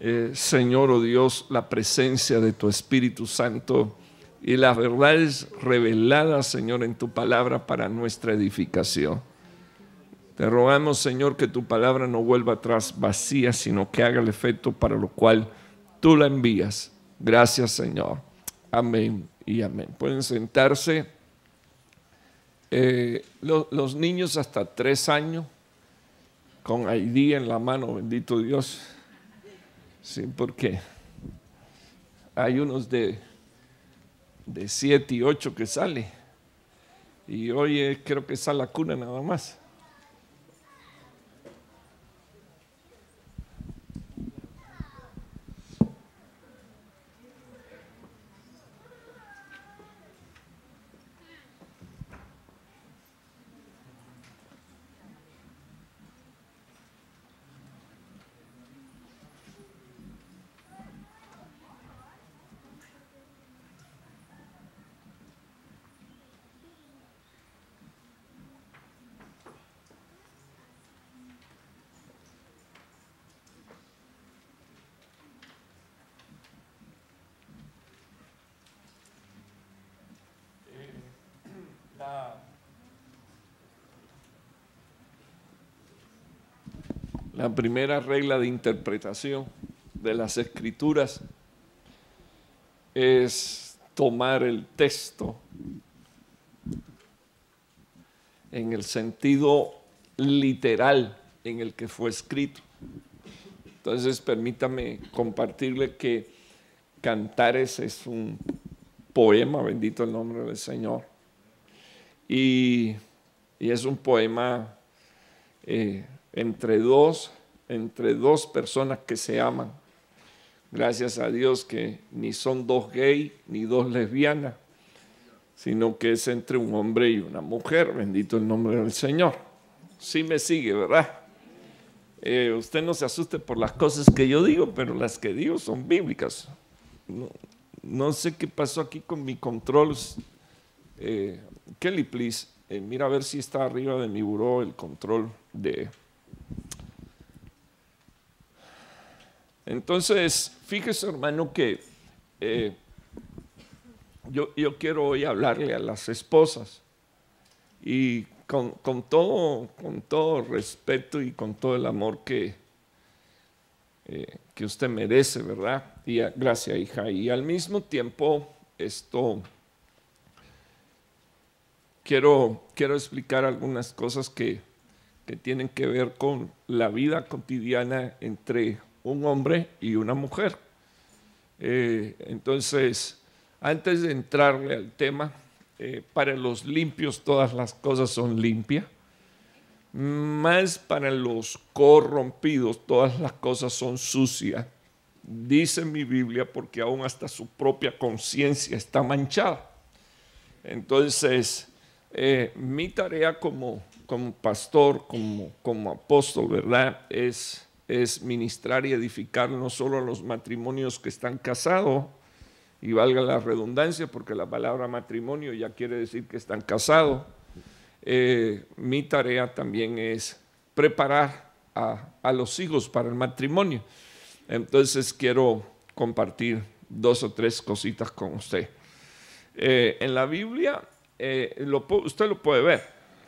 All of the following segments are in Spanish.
Eh, Señor o oh Dios, la presencia de tu Espíritu Santo y las verdades reveladas, Señor, en tu palabra para nuestra edificación. Te rogamos, Señor, que tu palabra no vuelva atrás vacía, sino que haga el efecto para lo cual tú la envías. Gracias, Señor. Amén y amén. Pueden sentarse. Eh, los niños hasta tres años, con ID en la mano, bendito Dios. Sí, porque hay unos de, de siete y ocho que sale. Y hoy eh, creo que sale la cuna nada más. la primera regla de interpretación de las escrituras es tomar el texto en el sentido literal en el que fue escrito. Entonces, permítame compartirle que Cantares es un poema, bendito el nombre del Señor, y, es un poema eh, entre dos, entre dos personas que se aman. Gracias a Dios que ni son dos gays ni dos lesbianas, sino que es entre un hombre y una mujer. Bendito el nombre del Señor. Sí me sigue, ¿verdad? Eh, usted no se asuste por las cosas que yo digo, pero las que digo son bíblicas. No, sé qué pasó aquí con mi control. Eh, Kelly, please, eh, mira a ver si está arriba de mi buró el control de... Entonces, fíjese hermano que eh, yo, yo, quiero hoy hablarle a las esposas y con, todo, con todo respeto y con todo el amor que, eh, que usted merece, ¿verdad? Y gracias, hija. Y al mismo tiempo, esto, quiero, quiero explicar algunas cosas que que tienen que ver con la vida cotidiana entre un hombre y una mujer. Eh, entonces, antes de entrarle al tema, eh, para los limpios todas las cosas son limpias, más para los corrompidos todas las cosas son sucias, dice mi Biblia, porque aún hasta su propia conciencia está manchada. Entonces, eh, mi tarea como como pastor, como, como apóstol, ¿verdad? Es, es ministrar y edificar no solo a los matrimonios que están casados, y valga la redundancia, porque la palabra matrimonio ya quiere decir que están casados, eh, mi tarea también es preparar a, los hijos para el matrimonio. Entonces quiero compartir dos o tres cositas con usted. Eh, en la Biblia, eh, usted lo puede ver,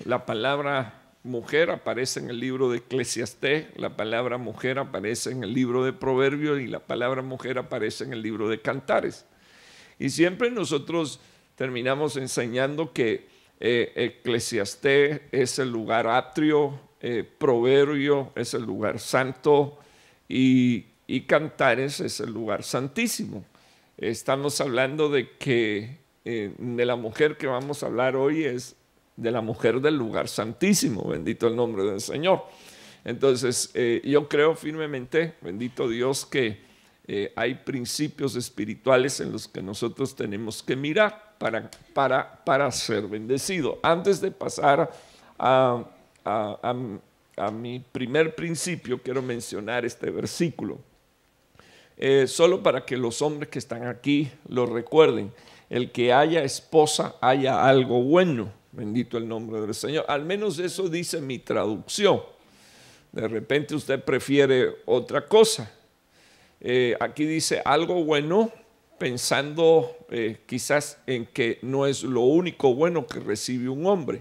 la palabra mujer aparece en el libro de Eclesiastés, la palabra mujer aparece en el libro de Proverbios y la palabra mujer aparece en el libro de Cantares. Y siempre nosotros terminamos enseñando que eh, Eclesiasté es el lugar atrio, eh, Proverbio es el lugar santo y, Cantares es el lugar santísimo. Estamos hablando de que eh, de la mujer que vamos a hablar hoy es de la mujer del lugar santísimo, bendito el nombre del Señor. Entonces, eh, yo creo firmemente, bendito Dios, que eh, hay principios espirituales en los que nosotros tenemos que mirar para, para, para ser bendecido. Antes de pasar a, mi primer principio, quiero mencionar este versículo. Eh, solo para que los hombres que están aquí lo recuerden. El que haya esposa, haya algo bueno Bendito el nombre del Señor. Al menos eso dice mi traducción. De repente usted prefiere otra cosa. Eh, aquí dice algo bueno, pensando eh, quizás en que no es lo único bueno que recibe un hombre.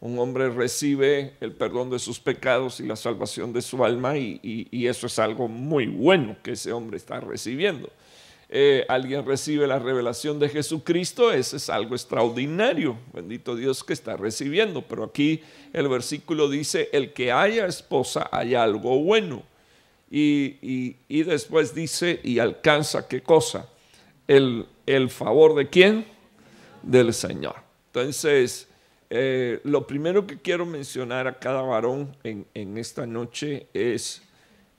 Un hombre recibe el perdón de sus pecados y la salvación de su alma y eso es algo muy bueno que ese hombre está recibiendo. Eh, alguien recibe la revelación de Jesucristo, eso es algo extraordinario. Bendito Dios que está recibiendo. Pero aquí el versículo dice, el que haya esposa, hay algo bueno. Y, después dice, y alcanza qué cosa? El, el favor de quién? Del Señor. Entonces, eh, lo primero que quiero mencionar a cada varón en, esta noche es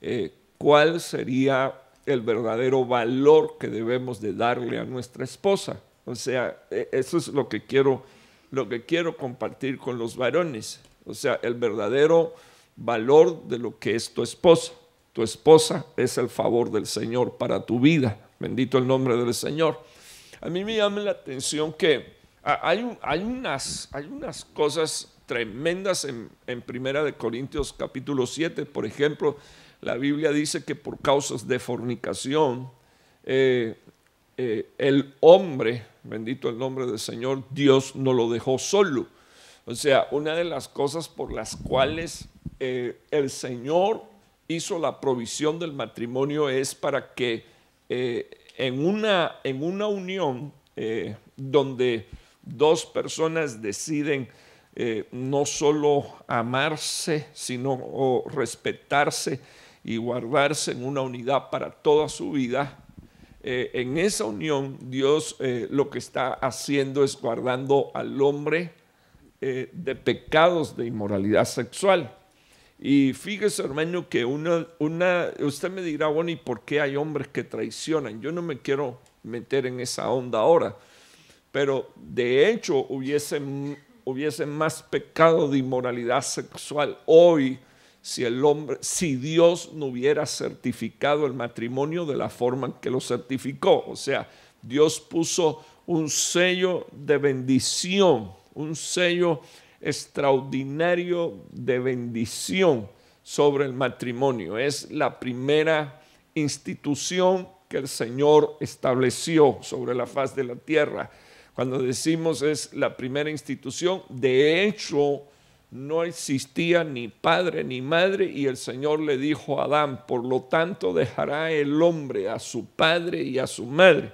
eh, cuál sería el verdadero valor que debemos de darle a nuestra esposa. O sea, e, eso es lo que quiero, lo que quiero compartir con los varones. O sea, el verdadero valor de lo que es tu esposa. Tu esposa es el favor del Señor para tu vida. Bendito el nombre del Señor. A mí me llama la atención que hay, unas, hay cosas tremendas en, en Primera de Corintios capítulo 7, por ejemplo, la Biblia dice que por causas de fornicación, eh, eh, el hombre, bendito el nombre del Señor, Dios no lo dejó solo. O sea, una de las cosas por las cuales eh, el Señor hizo la provisión del matrimonio es para que en, una, en una unión donde dos personas deciden no solo amarse, sino respetarse y guardarse en una unidad para toda su vida, eh, en esa unión Dios eh, lo que está haciendo es guardando al hombre eh, de pecados de inmoralidad sexual. Y fíjese, hermano, que una, una, usted me dirá, bueno, ¿y por qué hay hombres que traicionan? Yo no me quiero meter en esa onda ahora, pero de hecho hubiese, hubiese más pecado de inmoralidad sexual hoy si el hombre, si Dios no hubiera certificado el matrimonio de la forma en que lo certificó. O sea, Dios puso un sello de bendición, un sello extraordinario de bendición sobre el matrimonio. Es la primera institución que el Señor estableció sobre la faz de la tierra. Cuando decimos es la primera institución, de hecho no existía ni padre ni madre y el Señor le dijo a Adán, por lo tanto dejará el hombre a su padre y a su madre.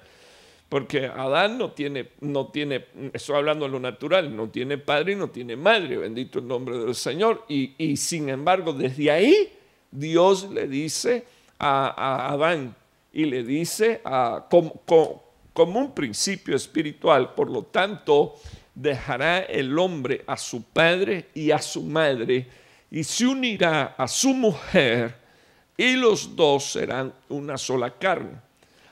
Porque Adán no tiene, no tiene, estoy hablando de lo natural, no tiene padre y no tiene madre, bendito el nombre del Señor. Y, sin embargo, desde ahí Dios le dice a, Adán y le dice como un principio espiritual, por lo tanto, dejará el hombre a su padre y a su madre, y se unirá a su mujer, y los dos serán una sola carne.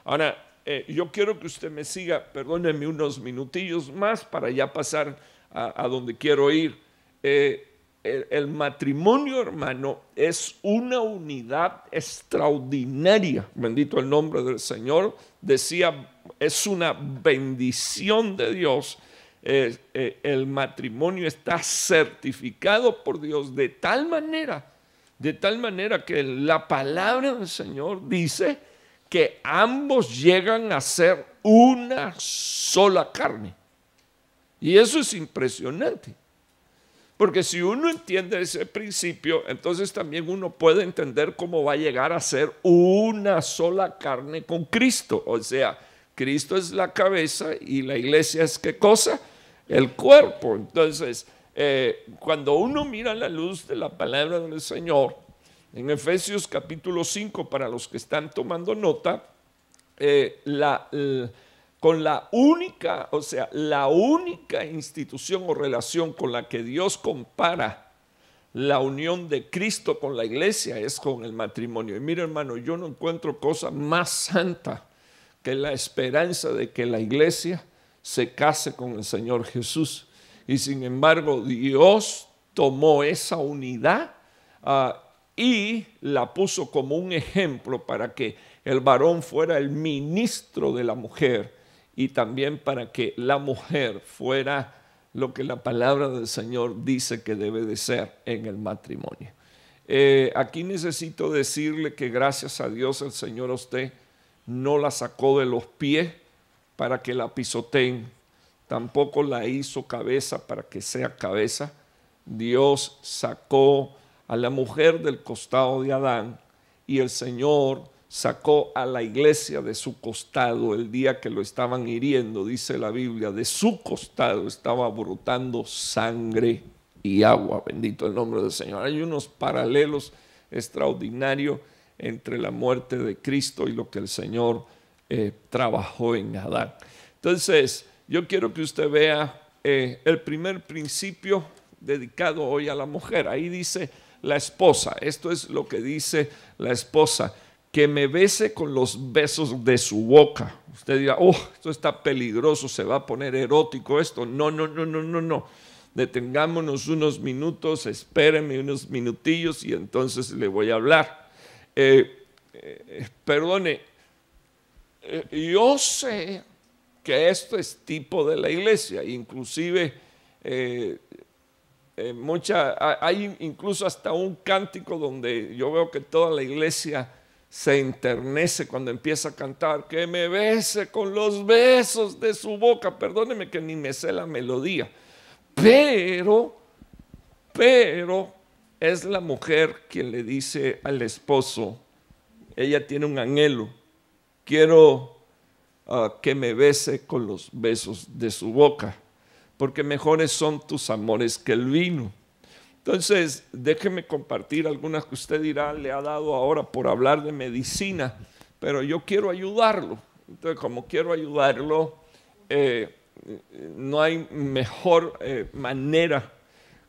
Ahora, eh, yo quiero que usted me siga, Perdóneme unos minutillos más para ya pasar a, donde quiero ir. Eh, el matrimonio, hermano, es una unidad extraordinaria. Bendito el nombre del Señor. Decía, es una bendición de Dios eh, el matrimonio está certificado por Dios de tal manera, de tal manera que la palabra del Señor dice que ambos llegan a ser una sola carne. Y eso es impresionante. Porque si uno entiende ese principio, entonces también uno puede entender cómo va a llegar a ser una sola carne con Cristo. O sea, Cristo es la cabeza y la iglesia es qué cosa? el cuerpo. Entonces, eh, cuando uno mira la luz de la palabra del Señor, en Efesios capítulo 5, para los que están tomando nota, eh, con la única, o sea, la única institución o relación con la que Dios compara la unión de Cristo con la iglesia es con el matrimonio. Y mira hermano, yo no encuentro cosa más santa que la esperanza de que la iglesia se case con el Señor Jesús. Y sin embargo, Dios tomó esa unidad ah, y la puso como un ejemplo para que el varón fuera el ministro de la mujer y también para que la mujer fuera lo que la palabra del Señor dice que debe de ser en el matrimonio. Eh, aquí necesito decirle que gracias a Dios el Señor usted no la sacó de los pies, para que la pisoteen, tampoco la hizo cabeza para que sea cabeza. Dios sacó a la mujer del costado de Adán y el Señor sacó a la iglesia de su costado el día que lo estaban hiriendo, dice la Biblia, de su costado estaba brotando sangre y agua, bendito el nombre del Señor. Hay unos paralelos extraordinarios entre la muerte de Cristo y lo que el Señor eh, trabajó en Adán. Entonces, yo quiero que usted vea eh, el primer principio dedicado hoy a la mujer. Ahí dice la esposa, esto es lo que dice la esposa, que me bese con los besos de su boca. Usted dirá, oh, esto está peligroso, se va a poner erótico esto. No, no, no, no, no, no. Detengámonos unos minutos, espérenme unos minutillos y entonces le voy a hablar. Eh, perdone, eh, yo sé que esto es tipo de la iglesia, inclusive eh, eh, mucha, hay incluso hasta un cántico donde yo veo que toda la iglesia se enternece cuando empieza a cantar, que me bese con los besos de su boca, perdóneme que ni me sé la melodía, pero, pero es la mujer quien le dice al esposo, ella tiene un anhelo, quiero ah, que me bese con los besos de su boca, porque mejores son tus amores que el vino. Entonces, déjeme compartir algunas que usted dirá, le ha dado ahora por hablar de medicina, pero yo quiero ayudarlo. Entonces, como quiero ayudarlo, eh, no hay mejor eh, manera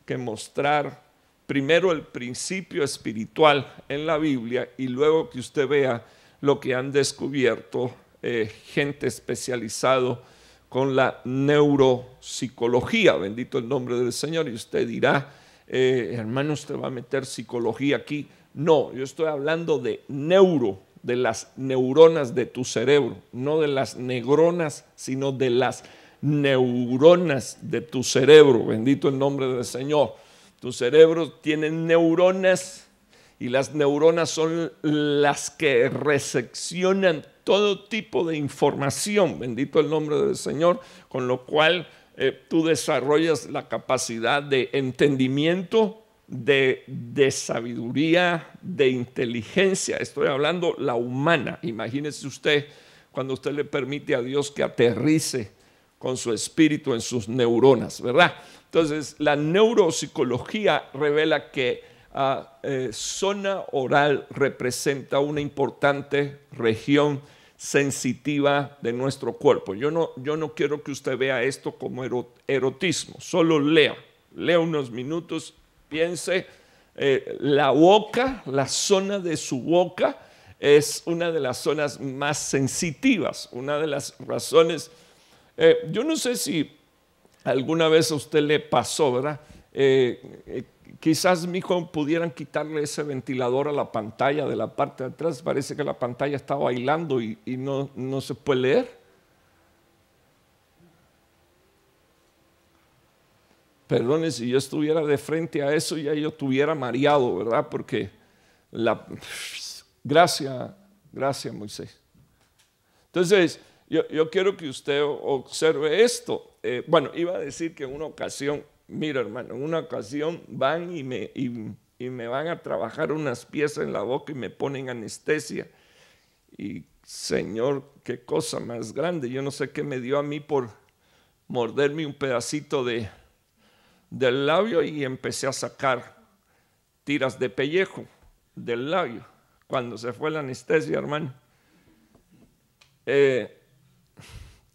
que mostrar primero el principio espiritual en la Biblia y luego que usted vea lo que han descubierto eh, gente especializado con la neuropsicología, bendito el nombre del Señor, y usted dirá, eh, hermano, usted va a meter psicología aquí. No, yo estoy hablando de neuro, de las neuronas de tu cerebro, no de las negronas, sino de las neuronas de tu cerebro, bendito el nombre del Señor. Tu cerebro tiene neuronas y las neuronas son las que recepcionan todo tipo de información, bendito el nombre del Señor, con lo cual eh, tú desarrollas la capacidad de entendimiento, de, de, sabiduría, de inteligencia. Estoy hablando la humana. Imagínese usted cuando usted le permite a Dios que aterrice con su espíritu en sus neuronas, ¿verdad? Entonces, la neuropsicología revela que eh, zona oral representa una importante región sensitiva de nuestro cuerpo. Yo no, yo no quiero que usted vea esto como erotismo, solo lea, lea unos minutos, piense, eh, la boca, la zona de su boca es una de las zonas más sensitivas, una de las razones, eh, yo no sé si alguna vez a usted le pasó, ¿verdad? Eh, Quizás, mi hijo, pudieran quitarle ese ventilador a la pantalla de la parte de atrás. Parece que la pantalla está bailando y, no, se puede leer. Perdone si yo estuviera de frente a eso, ya yo estuviera mareado, ¿verdad? Porque la. Gracias, gracias, Moisés. Entonces, yo, quiero que usted observe esto. Eh, bueno, iba a decir que en una ocasión mira hermano, en una ocasión van y me, y, me van a trabajar unas piezas en la boca y me ponen anestesia. Y Señor, qué cosa más grande. Yo no sé qué me dio a mí por morderme un pedacito de, del labio y empecé a sacar tiras de pellejo del labio cuando se fue la anestesia, hermano. Eh,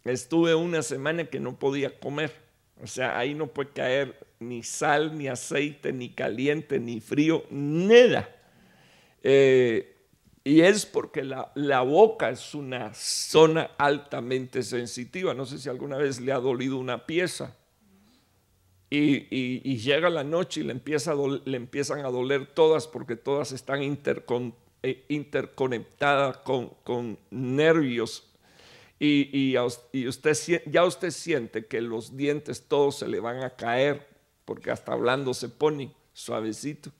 estuve una semana que no podía comer. O sea, ahí no puede caer ni sal, ni aceite, ni caliente, ni frío, nada. Eh, y es porque la, boca es una zona altamente sensitiva. No sé si alguna vez le ha dolido una pieza. Y, llega la noche y le, empiezan a doler todas porque todas están eh, interconectadas con, con nervios y, y, usted, ya usted siente que los dientes todos se le van a caer, porque hasta hablando se pone suavecito.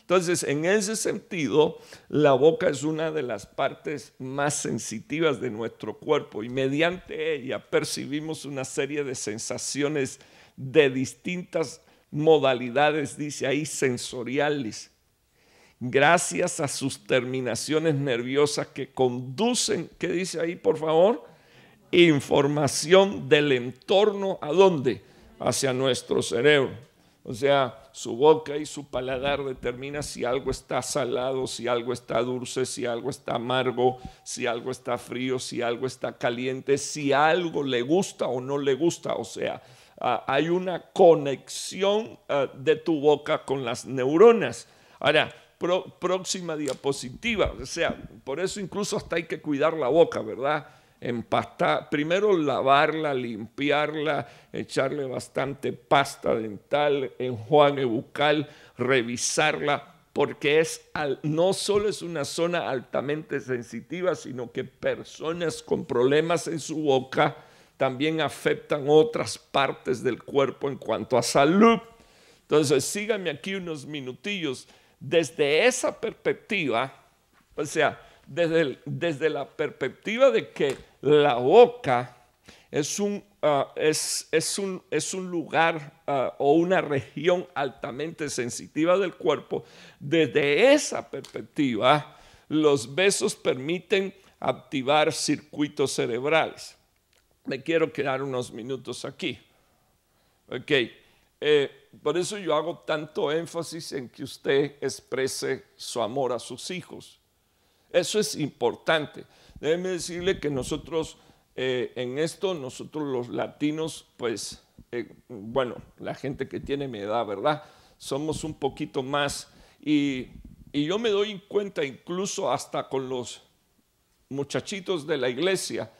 Entonces, en ese sentido, la boca es una de las partes más sensitivas de nuestro cuerpo y mediante ella percibimos una serie de sensaciones de distintas modalidades, dice ahí, sensoriales, gracias a sus terminaciones nerviosas que conducen, ¿qué dice ahí, por favor? información del entorno a dónde? Hacia nuestro cerebro. O sea, su boca y su paladar determina si algo está salado, si algo está dulce, si algo está amargo, si algo está frío, si algo está caliente, si algo le gusta o no le gusta. O sea, ah, hay una conexión ah, de tu boca con las neuronas. Ahora, próxima diapositiva. O sea, por eso incluso hasta hay que cuidar la boca, ¿verdad? empastar, primero lavarla, limpiarla, echarle bastante pasta dental, enjuague bucal, revisarla, porque es no solo es una zona altamente sensitiva, sino que personas con problemas en su boca también afectan otras partes del cuerpo en cuanto a salud. Entonces, síganme aquí unos minutillos. Desde esa perspectiva, o sea, desde, la perspectiva de que la boca es un, ah, es, un, lugar ah, o una región altamente sensitiva del cuerpo, desde esa perspectiva, los besos permiten activar circuitos cerebrales. Me quiero quedar unos minutos aquí. Eh, por eso yo hago tanto énfasis en que usted exprese su amor a sus hijos eso es importante. Déjeme decirle que nosotros eh, en esto, nosotros los latinos, pues, eh, bueno, la gente que tiene mi edad, ¿verdad? Somos un poquito más. Y, yo me doy cuenta incluso hasta con los muchachitos de la iglesia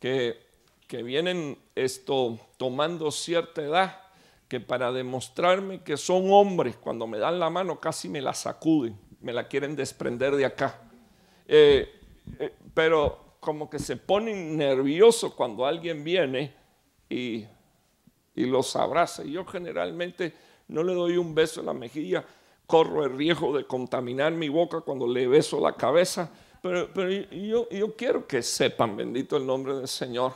que, que vienen esto tomando cierta edad que para demostrarme que son hombres, cuando me dan la mano casi me la sacuden, me la quieren desprender de acá. Eh, eh, pero como que se ponen nerviosos cuando alguien viene y, los abraza. Yo generalmente no le doy un beso en la mejilla, corro el riesgo de contaminar mi boca cuando le beso la cabeza, pero, yo, yo quiero que sepan, bendito el nombre del Señor,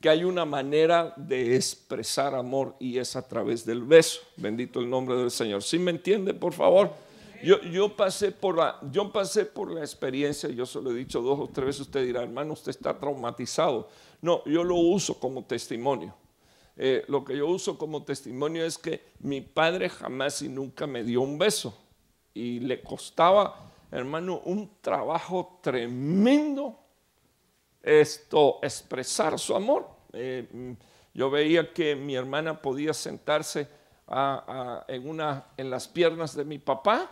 que hay una manera de expresar amor y es a través del beso, bendito el nombre del Señor. ¿Sí me entiende, por favor? Yo, pasé por la, yo pasé por la experiencia, yo se lo he dicho dos o tres veces, usted dirá, hermano, usted está traumatizado. No, yo lo uso como testimonio. Eh, lo que yo uso como testimonio es que mi padre jamás y nunca me dio un beso. Y le costaba, hermano, un trabajo tremendo esto, expresar su amor. Eh, yo veía que mi hermana podía sentarse en, una, en las piernas de mi papá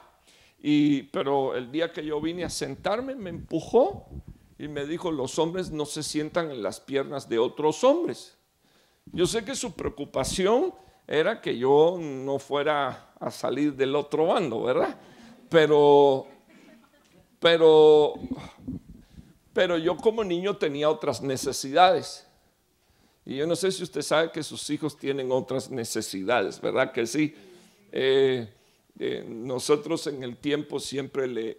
pero el día que yo vine a sentarme, me empujó y me dijo, los hombres no se sientan en las piernas de otros hombres. Yo sé que su preocupación era que yo no fuera a salir del otro bando, ¿verdad? Pero, pero, pero yo como niño tenía otras necesidades. Y yo no sé si usted sabe que sus hijos tienen otras necesidades, ¿verdad? Que sí. Eh, eh, nosotros en el tiempo siempre le,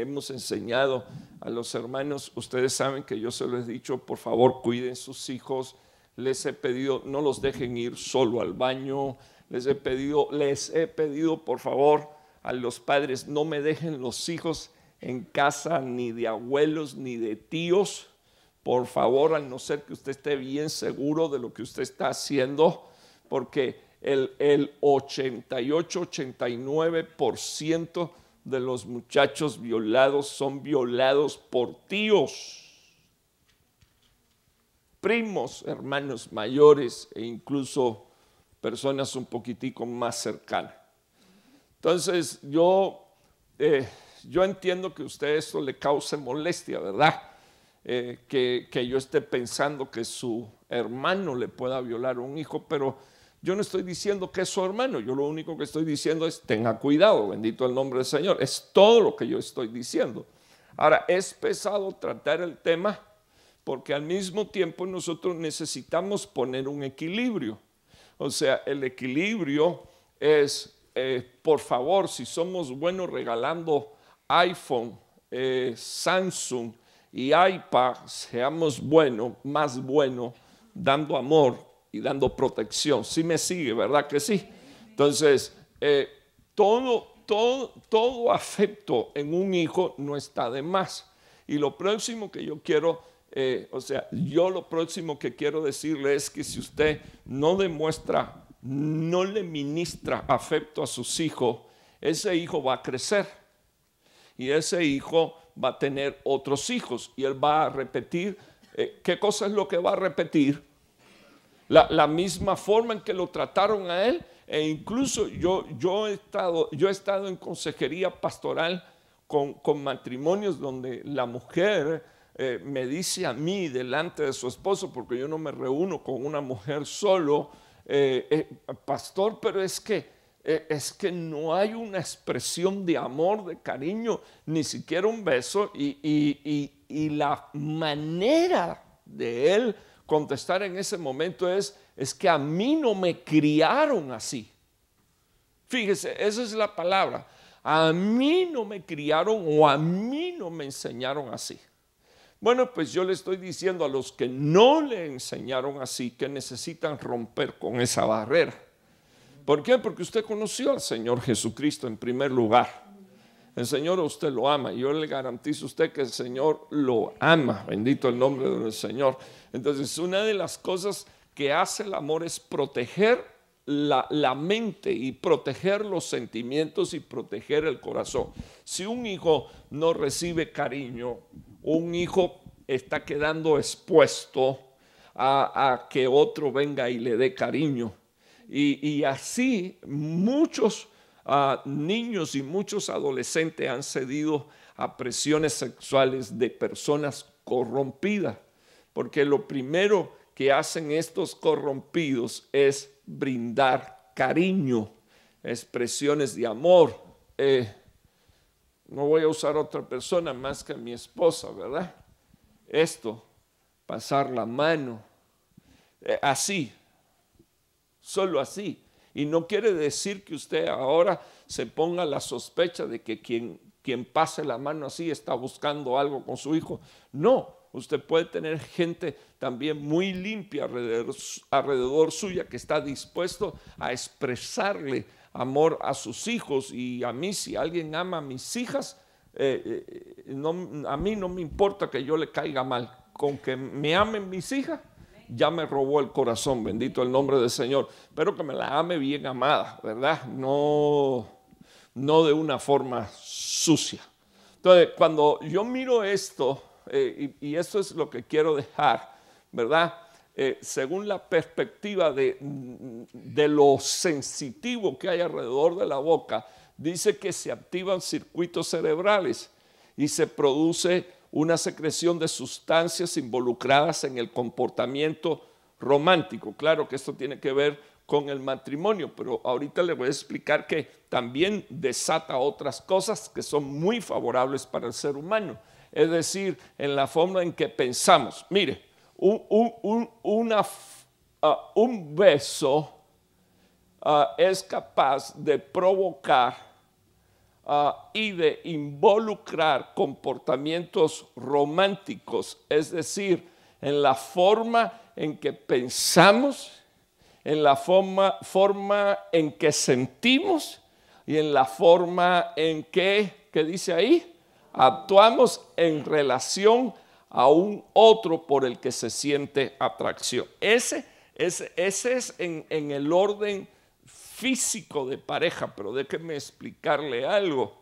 hemos enseñado a los hermanos, ustedes saben que yo se lo he dicho, por favor cuiden sus hijos, les he pedido, no los dejen ir solo al baño, les he pedido, les he pedido por favor a los padres, no me dejen los hijos en casa ni de abuelos ni de tíos, por favor, al no ser que usted esté bien seguro de lo que usted está haciendo, porque el, el 88-89% de los muchachos violados son violados por tíos, primos, hermanos mayores e incluso personas un poquitico más cercanas. Entonces yo, eh, yo entiendo que a usted esto le cause molestia, ¿verdad? Eh, que, que yo esté pensando que su hermano le pueda violar a un hijo, pero yo no estoy diciendo que es su hermano, yo lo único que estoy diciendo es tenga cuidado, bendito el nombre del Señor. Es todo lo que yo estoy diciendo. Ahora, es pesado tratar el tema porque al mismo tiempo nosotros necesitamos poner un equilibrio. O sea, el equilibrio es, eh, por favor, si somos buenos regalando iPhone, eh, Samsung y iPad, seamos buenos, más buenos, dando amor, y dando protección. Sí me sigue, ¿verdad que sí? Entonces, eh, todo, todo, todo afecto en un hijo no está de más. Y lo próximo que yo quiero, eh, o sea, yo lo próximo que quiero decirle es que si usted no demuestra, no le ministra afecto a sus hijos, ese hijo va a crecer. Y ese hijo va a tener otros hijos y él va a repetir. Eh, ¿Qué cosa es lo que va a repetir? la, misma forma en que lo trataron a él. E incluso yo, yo, he, estado, yo he estado en consejería pastoral con, matrimonios donde la mujer eh, me dice a mí delante de su esposo, porque yo no me reúno con una mujer solo, eh, eh, pastor, pero es que es que no hay una expresión de amor, de cariño, ni siquiera un beso, y la manera de él contestar en ese momento es, es que a mí no me criaron así. Fíjese, esa es la palabra. A mí no me criaron o a mí no me enseñaron así. Bueno, pues yo le estoy diciendo a los que no le enseñaron así que necesitan romper con esa barrera. ¿Por qué? Porque usted conoció al Señor Jesucristo en primer lugar. El Señor usted lo ama. Yo le garantizo a usted que el Señor lo ama. Bendito el nombre del Señor. Entonces, una de las cosas que hace el amor es proteger la, mente y proteger los sentimientos y proteger el corazón. Si un hijo no recibe cariño, un hijo está quedando expuesto a, que otro venga y le dé cariño. y así muchos niños y muchos adolescentes han cedido a presiones sexuales de personas corrompidas, porque lo primero que hacen estos corrompidos es brindar cariño, expresiones de amor. Eh, no voy a usar otra persona más que mi esposa, ¿verdad? Esto, pasar la mano, eh, así, solo así. Y no quiere decir que usted ahora se ponga la sospecha de que quien, quien pase la mano así está buscando algo con su hijo. No, usted puede tener gente también muy limpia alrededor, suya que está dispuesto a expresarle amor a sus hijos. Y a mí, si alguien ama a mis hijas, eh, eh, a mí no me importa que yo le caiga mal. Con que me amen mis hijas, ya me robó el corazón, bendito el nombre del Señor, pero que me la ame bien amada, ¿verdad? No, no de una forma sucia. Entonces, cuando yo miro esto, eh, y, eso esto es lo que quiero dejar, ¿verdad? Eh, según la perspectiva de, de lo sensitivo que hay alrededor de la boca, dice que se activan circuitos cerebrales y se produce una secreción de sustancias involucradas en el comportamiento romántico. Claro que esto tiene que ver con el matrimonio, pero ahorita le voy a explicar que también desata otras cosas que son muy favorables para el ser humano, es decir, en la forma en que pensamos. Mire, ah, un, beso ah, es capaz de provocar Ah, y de involucrar comportamientos románticos, es decir, en la forma en que pensamos, en la forma, forma en que sentimos y en la forma en que, ¿qué dice ahí? Actuamos en relación a un otro por el que se siente atracción. Ese, es es en, en el orden físico de pareja, pero déjeme explicarle algo.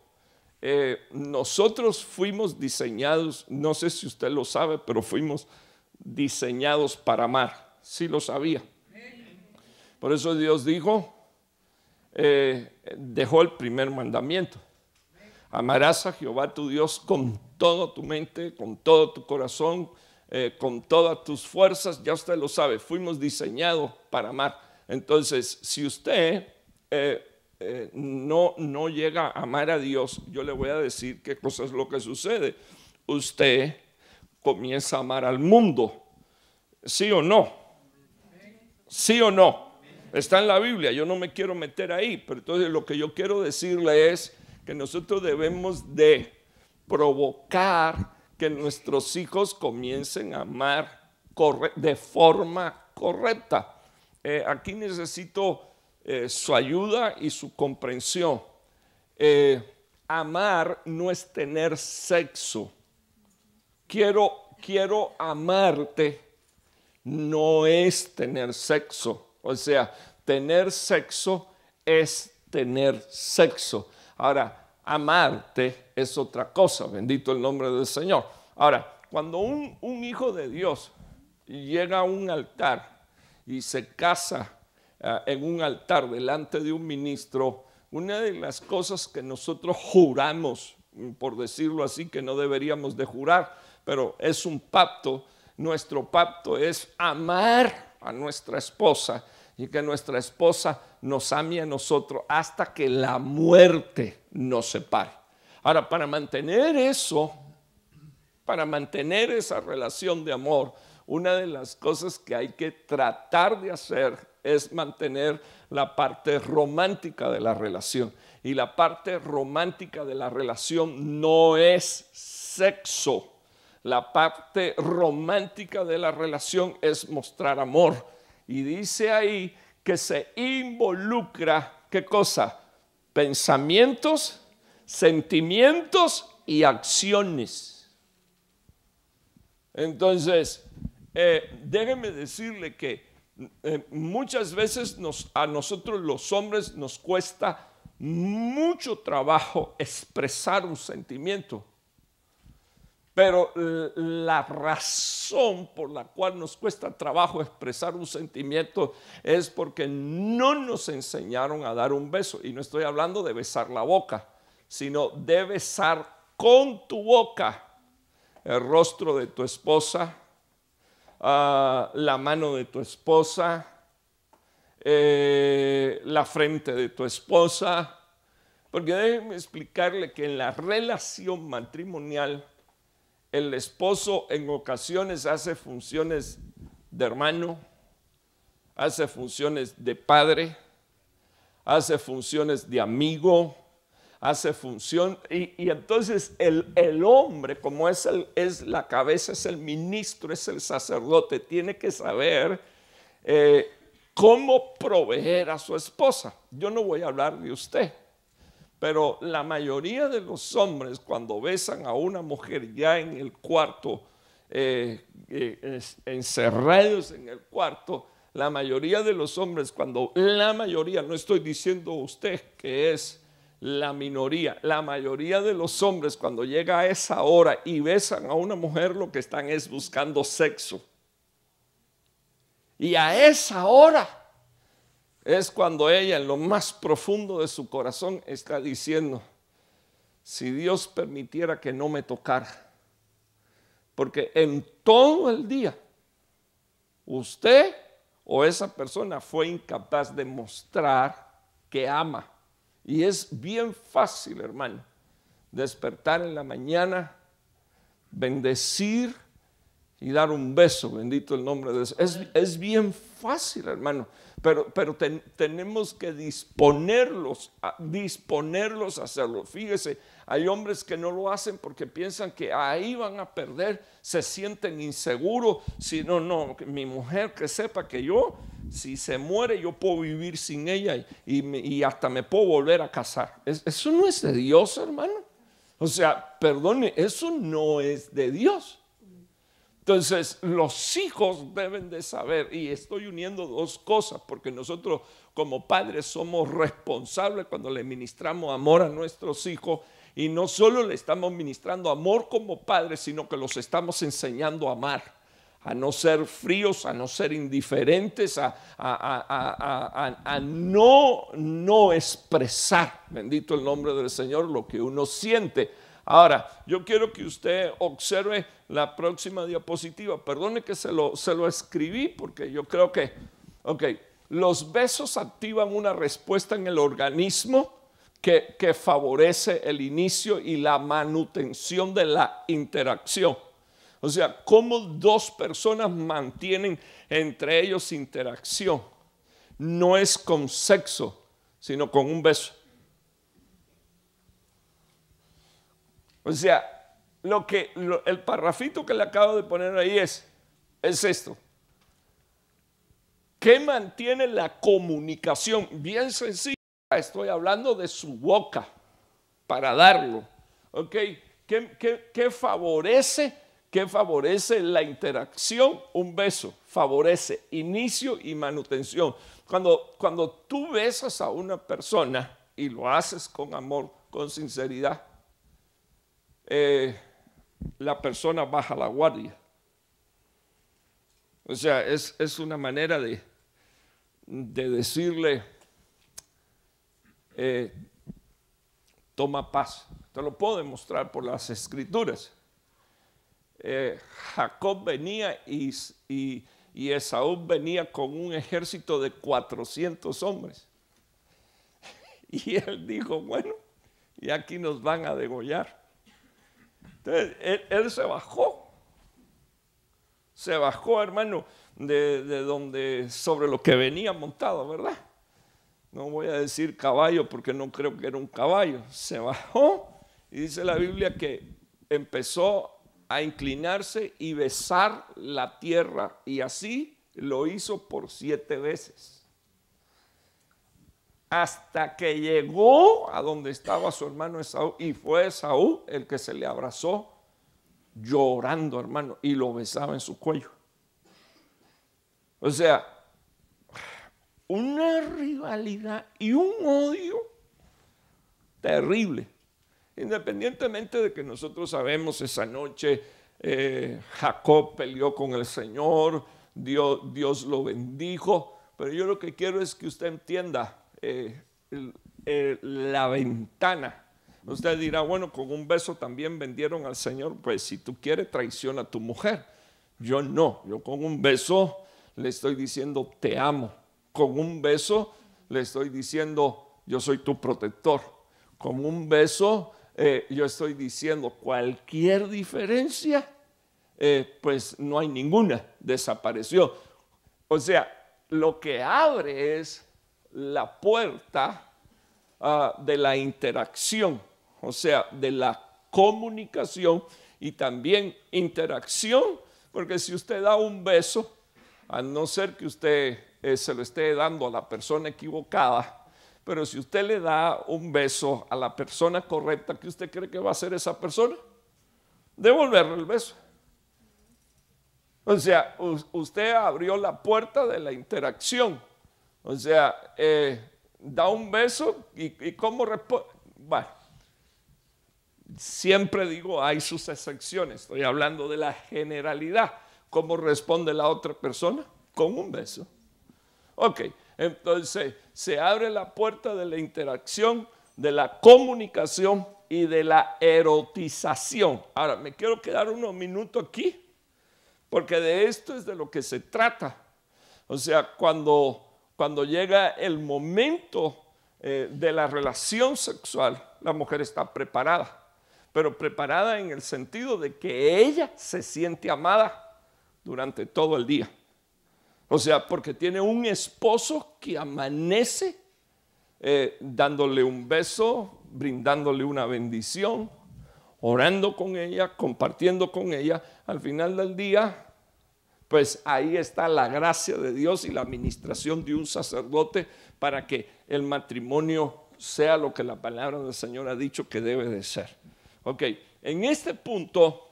Eh, nosotros fuimos diseñados, no sé si usted lo sabe, pero fuimos diseñados para amar. Sí lo sabía. Por eso Dios dijo, eh, dejó el primer mandamiento. Amarás a Jehová tu Dios con toda tu mente, con todo tu corazón, eh, con todas tus fuerzas. Ya usted lo sabe, fuimos diseñados para amar. Entonces, si usted eh, eh, no, no llega a amar a Dios, yo le voy a decir qué cosa es lo que sucede. Usted comienza a amar al mundo. ¿Sí o no? ¿Sí o no? Está en la Biblia, yo no me quiero meter ahí, pero entonces lo que yo quiero decirle es que nosotros debemos de provocar que nuestros hijos comiencen a amar de forma correcta. Eh, aquí necesito eh, su ayuda y su comprensión. Eh, amar no es tener sexo. Quiero, quiero amarte no es tener sexo. O sea, tener sexo es tener sexo. Ahora, amarte es otra cosa. Bendito el nombre del Señor. Ahora, cuando un, un hijo de Dios llega a un altar, y se casa ah, en un altar delante de un ministro, una de las cosas que nosotros juramos, mm, por decirlo así, que no deberíamos de jurar, pero es un pacto, nuestro pacto es amar a nuestra esposa y que nuestra esposa nos ame a nosotros hasta que la muerte nos separe. Ahora, para mantener eso, para mantener esa relación de amor, una de las cosas que hay que tratar de hacer es mantener la parte romántica de la relación. Y la parte romántica de la relación no es sexo. La parte romántica de la relación es mostrar amor. Y dice ahí que se involucra, ¿qué cosa? Pensamientos, sentimientos y acciones. Entonces, eh, déjeme decirle que eh, muchas veces a nosotros los hombres nos cuesta mucho trabajo expresar un sentimiento. Pero eh, la razón por la cual nos cuesta trabajo expresar un sentimiento es porque no nos enseñaron a dar un beso. Y no estoy hablando de besar la boca, sino de besar con tu boca el rostro de tu esposa, la mano de tu esposa, eh, la frente de tu esposa, porque déjenme explicarle que en la relación matrimonial el esposo en ocasiones hace funciones de hermano, hace funciones de padre, hace funciones de amigo, hace función. Y, entonces el, el, hombre, como es, es la cabeza, es el ministro, es el sacerdote, tiene que saber eh, cómo proveer a su esposa. Yo no voy a hablar de usted, pero la mayoría de los hombres cuando besan a una mujer ya en el cuarto, eh, eh, encerrados en el cuarto, la mayoría de los hombres, cuando la mayoría, no estoy diciendo usted que es la minoría, la mayoría de los hombres cuando llega a esa hora y besan a una mujer lo que están es buscando sexo. Y a esa hora es cuando ella en lo más profundo de su corazón está diciendo, si Dios permitiera que no me tocara, porque en todo el día usted o esa persona fue incapaz de mostrar que ama y es bien fácil, hermano, despertar en la mañana, bendecir y dar un beso, bendito el nombre de Dios. Es, bien fácil, hermano, pero, pero tenemos que disponerlos, a, disponerlos a hacerlo. Fíjese, hay hombres que no lo hacen porque piensan que ahí van a perder, se sienten inseguros, si no, no, mi mujer que sepa que yo si se muere yo puedo vivir sin ella y, hasta me puedo volver a casar. eso no es de Dios, hermano. O sea, perdone, eso no es de Dios. Entonces, los hijos deben de saber, y estoy uniendo dos cosas, porque nosotros como padres somos responsables cuando le ministramos amor a nuestros hijos, y no solo le estamos ministrando amor como padres, sino que los estamos enseñando a amar a no ser fríos, a no ser indiferentes, a, no, no expresar, bendito el nombre del Señor, lo que uno siente. Ahora, yo quiero que usted observe la próxima diapositiva. Perdone que se lo, se lo escribí porque yo creo que, ok, los besos activan una respuesta en el organismo que, que favorece el inicio y la manutención de la interacción. O sea, cómo dos personas mantienen entre ellos interacción. No es con sexo, sino con un beso. O sea, lo que el parrafito que le acabo de poner ahí es es esto. ¿Qué mantiene la comunicación? Bien sencilla, estoy hablando de su boca para darlo. ¿Qué, qué favorece que favorece la interacción, un beso, favorece inicio y manutención. Cuando, cuando tú besas a una persona y lo haces con amor, con sinceridad, eh, la persona baja la guardia. O sea, es, una manera de, decirle, eh, toma paz. Te lo puedo demostrar por las escrituras. Eh, Jacob venía y, y, Esaú venía con un ejército de 400 hombres. Y él dijo, bueno, y aquí nos van a degollar. Entonces, él, se bajó. Se bajó, hermano, de, de, donde, sobre lo que venía montado, ¿verdad? No voy a decir caballo porque no creo que era un caballo. Se bajó y dice la Biblia que empezó a inclinarse y besar la tierra. Y así lo hizo por siete veces. Hasta que llegó a donde estaba su hermano Esaú. Y fue Esaú el que se le abrazó llorando, hermano, y lo besaba en su cuello. O sea, una rivalidad y un odio terrible. Independientemente de que nosotros sabemos esa noche, eh, Jacob peleó con el Señor, Dios, Dios, lo bendijo, pero yo lo que quiero es que usted entienda eh, la ventana. Usted dirá, bueno, con un beso también vendieron al Señor, pues si tú quieres traiciona a tu mujer. Yo no, yo con un beso le estoy diciendo te amo. Con un beso le estoy diciendo yo soy tu protector. Con un beso eh, yo estoy diciendo cualquier diferencia, eh, pues no hay ninguna, desapareció. O sea, lo que abre es la puerta ah, de la interacción, o sea, de la comunicación y también interacción, porque si usted da un beso, a no ser que usted eh, se lo esté dando a la persona equivocada, pero si usted le da un beso a la persona correcta que usted cree que va a ser esa persona, devolverle el beso. O sea, usted abrió la puerta de la interacción. O sea, eh, da un beso y, y cómo responde. Bueno, siempre digo, hay sus excepciones. Estoy hablando de la generalidad. ¿Cómo responde la otra persona? Con un beso. Ok. Entonces se abre la puerta de la interacción, de la comunicación y de la erotización. Ahora, me quiero quedar unos minutos aquí, porque de esto es de lo que se trata. O sea, cuando, llega el momento eh, de la relación sexual, la mujer está preparada, pero preparada en el sentido de que ella se siente amada durante todo el día. O sea, porque tiene un esposo que amanece eh, dándole un beso, brindándole una bendición, orando con ella, compartiendo con ella. Al final del día, pues ahí está la gracia de Dios y la administración de un sacerdote para que el matrimonio sea lo que la palabra del Señor ha dicho que debe de ser. Ok, en este punto,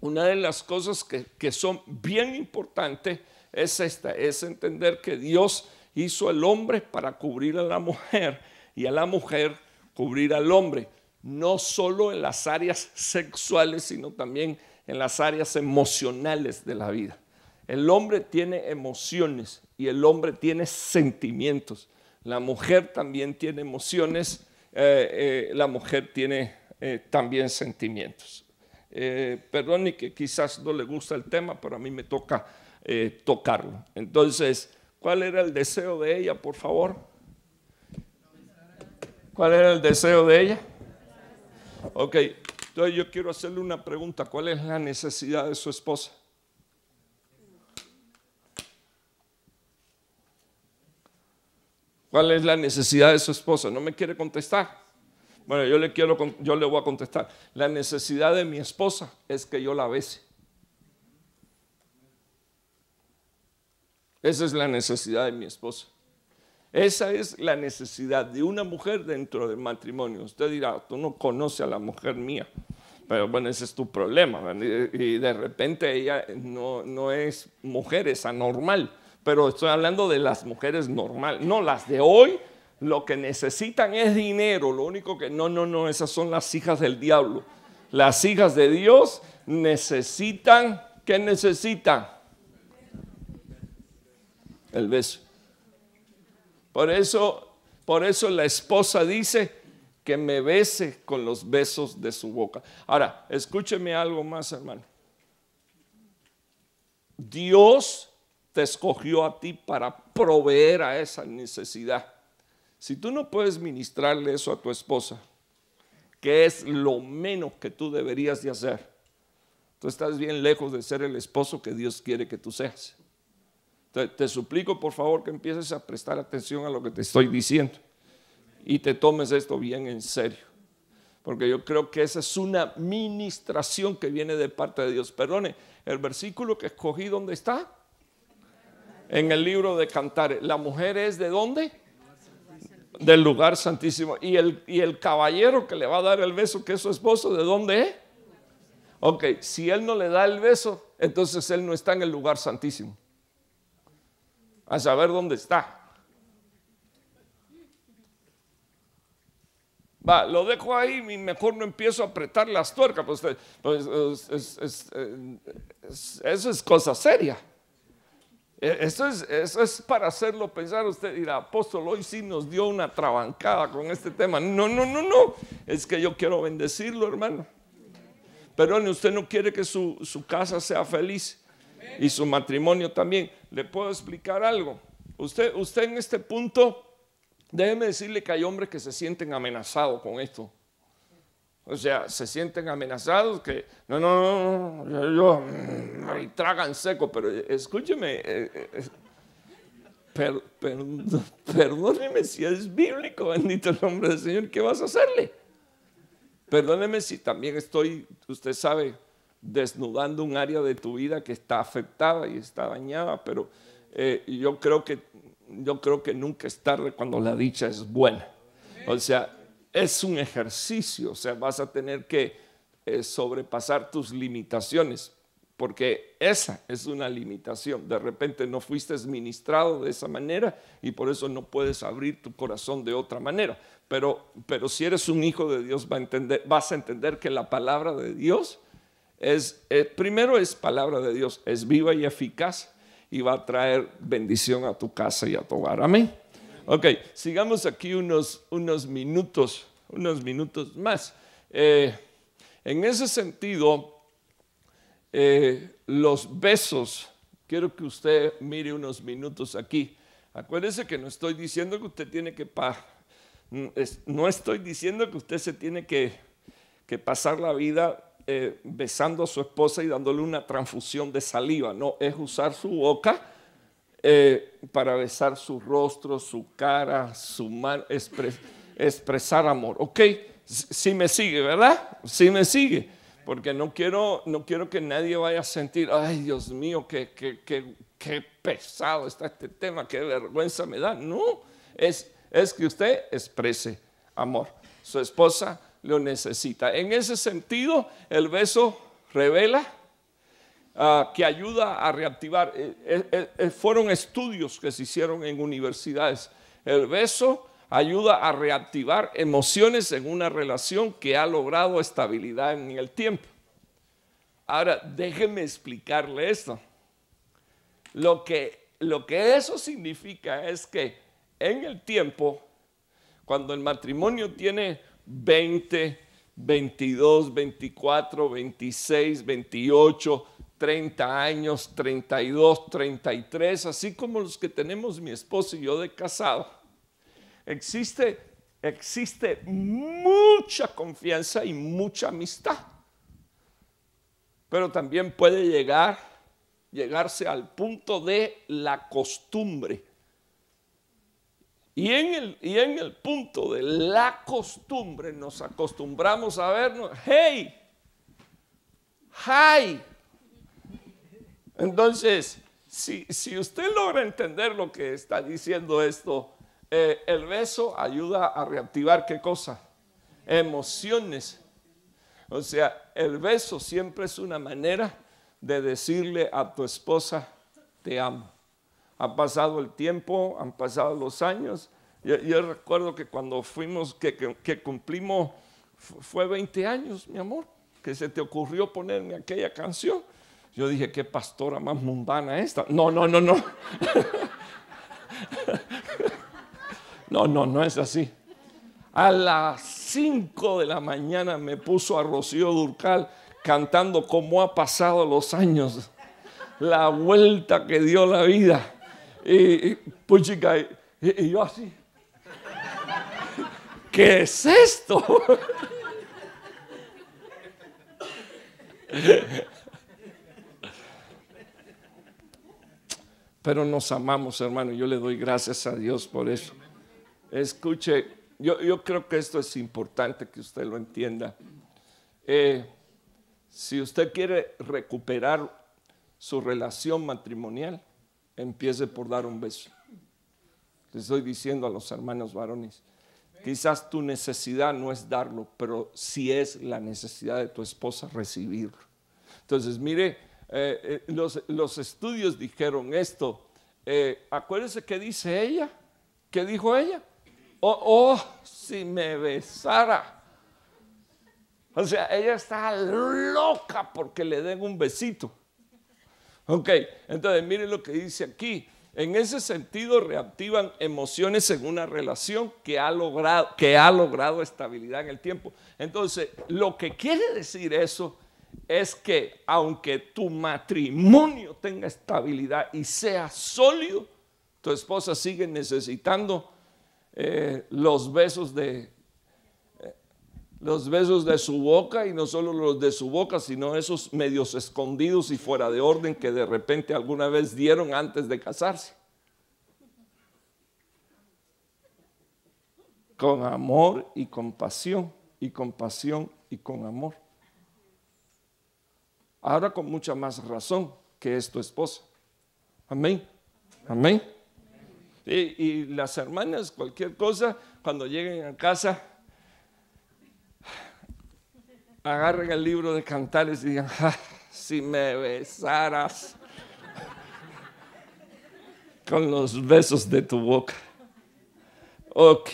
una de las cosas que son bien importantes es esta, es entender que Dios hizo al hombre para cubrir a la mujer y a la mujer cubrir al hombre, no solo en las áreas sexuales, sino también en las áreas emocionales de la vida. El hombre tiene emociones y el hombre tiene sentimientos. La mujer también tiene emociones, eh, eh, la mujer tiene eh, también sentimientos. perdón y que quizás no le gusta el tema, pero a mí me toca eh, tocarlo. Entonces, ¿cuál era el deseo de ella, por favor? ¿Cuál era el deseo de ella? Ok, entonces yo quiero hacerle una pregunta. ¿Cuál es la necesidad de su esposa? ¿Cuál es la necesidad de su esposa? ¿No me quiere contestar? Bueno, yo le, quiero, yo le voy a contestar. La necesidad de mi esposa es que yo la bese. Esa es la necesidad de mi esposa. Esa es la necesidad de una mujer dentro del matrimonio. Usted dirá, tú no conoces a la mujer mía. Pero bueno, ese es tu problema. Y de repente ella no, es mujer, es anormal. Pero estoy hablando de las mujeres normales, no las de hoy. Lo que necesitan es dinero. Lo único que no, no, no, esas son las hijas del diablo. Las hijas de Dios necesitan, ¿qué necesitan? el beso. Por eso, por eso la esposa dice que me bese con los besos de su boca. Ahora, escúcheme algo más, hermano. Dios te escogió a ti para proveer a esa necesidad. Si tú no puedes ministrarle eso a tu esposa, que es lo menos que tú deberías de hacer, tú estás bien lejos de ser el esposo que Dios quiere que tú seas. Te, suplico por favor que empieces a prestar atención a lo que te estoy diciendo y te tomes esto bien en serio. Porque yo creo que esa es una ministración que viene de parte de Dios. Perdone, el versículo que escogí, ¿dónde está? En el libro de Cantares. ¿La mujer es de dónde? Del lugar santísimo. ¿Y el, y el caballero que le va a dar el beso, que es su esposo, ¿de dónde es? Ok, si él no le da el beso, entonces él no está en el lugar santísimo a saber dónde está. Va, lo dejo ahí y mejor no empiezo a apretar las tuercas. Pues, eh, pues eh, eso es cosa seria. E, eso es, eso es para hacerlo pensar usted, y dirá, apóstol, hoy sí nos dio una trabancada con este tema. No, no, no, no. Es que yo quiero bendecirlo, hermano. pero usted no quiere que su, su casa sea feliz y su matrimonio también. ¿Le puedo explicar algo? Usted, usted en este punto, déjeme decirle que hay hombres que se sienten amenazados con esto. O sea, se sienten amenazados que, no, no, no, no yo, mm, tragan seco, pero eh, escúcheme, eh, eh, perdóneme si es bíblico, bendito el nombre del Señor, ¿qué vas a hacerle? Perdóneme si también estoy, usted sabe, desnudando un área de tu vida que está afectada y está dañada, pero eh, yo, creo que, yo creo que nunca es tarde cuando la dicha es buena. O sea, es un ejercicio, o sea, vas a tener que eh, sobrepasar tus limitaciones, porque esa es una limitación. De repente no fuiste ministrado de esa manera y por eso no puedes abrir tu corazón de otra manera. Pero, pero si eres un hijo de Dios, vas a entender que la palabra de Dios es, eh, primero es palabra de Dios, es viva y eficaz y va a traer bendición a tu casa y a tu hogar. Amén. Ok, sigamos aquí unos, unos minutos, unos minutos más. Eh, en ese sentido, eh, los besos, quiero que usted mire unos minutos aquí. Acuérdese que no estoy diciendo que usted tiene que, mm, no estoy diciendo que usted se tiene que, que pasar la vida eh, besando a su esposa y dándole una transfusión de saliva, no, es usar su boca eh, para besar su rostro, su cara, su mano, expresar amor, ¿ok? Si me sigue, ¿verdad? Si me sigue, porque no quiero, no quiero que nadie vaya a sentir, ay Dios mío, qué, qué pesado está este tema, qué vergüenza me da, no, es, es que usted exprese amor. Su esposa lo necesita. En ese sentido, el beso revela ah, que ayuda a reactivar. Eh, eh, eh, fueron estudios que se hicieron en universidades. El beso ayuda a reactivar emociones en una relación que ha logrado estabilidad en el tiempo. Ahora, déjeme explicarle esto. Lo que, lo que eso significa es que en el tiempo, cuando el matrimonio tiene 20, 22, 24, 26, 28, 30 años, 32, 33, así como los que tenemos mi esposo y yo de casado. Existe, existe mucha confianza y mucha amistad, pero también puede llegar, llegarse al punto de la costumbre y en, el, y en el punto de la costumbre nos acostumbramos a vernos, hey, hi. Entonces, si, si usted logra entender lo que está diciendo esto, eh, el beso ayuda a reactivar qué cosa? Emociones. O sea, el beso siempre es una manera de decirle a tu esposa, te amo ha pasado el tiempo, han pasado los años. Yo, yo recuerdo que cuando fuimos, que, cumplimos, fue 20 años, mi amor, que se te ocurrió ponerme aquella canción. Yo dije, qué pastora más mundana esta. No, no, no, no. No, no, no es así. A las 5 de la mañana me puso a Rocío Durcal cantando cómo ha pasado los años, la vuelta que dio la vida. Y, pues y, yo así. ¿Qué es esto? Pero nos amamos, hermano. Yo le doy gracias a Dios por eso. Escuche, yo, creo que esto es importante que usted lo entienda. Eh, si usted quiere recuperar su relación matrimonial, Empiece por dar un beso. Le estoy diciendo a los hermanos varones, quizás tu necesidad no es darlo, pero si es la necesidad de tu esposa recibirlo. Entonces, mire, eh, eh, los, estudios dijeron esto. Eh, acuérdense que dice ella, ¿qué dijo ella? Oh, oh, si me besara. O sea, ella está loca porque le den un besito. Ok, entonces miren lo que dice aquí. En ese sentido reactivan emociones en una relación que ha logrado, que ha logrado estabilidad en el tiempo. Entonces, lo que quiere decir eso es que aunque tu matrimonio tenga estabilidad y sea sólido, tu esposa sigue necesitando eh, los besos de, los besos de su boca y no solo los de su boca, sino esos medios escondidos y fuera de orden que de repente alguna vez dieron antes de casarse. Con amor y compasión, y compasión y con amor. Ahora con mucha más razón que es tu esposa. Amén. Amén. Y, y las hermanas, cualquier cosa, cuando lleguen a casa, agarren el libro de cantares y digan, si me besaras con los besos de tu boca. Ok.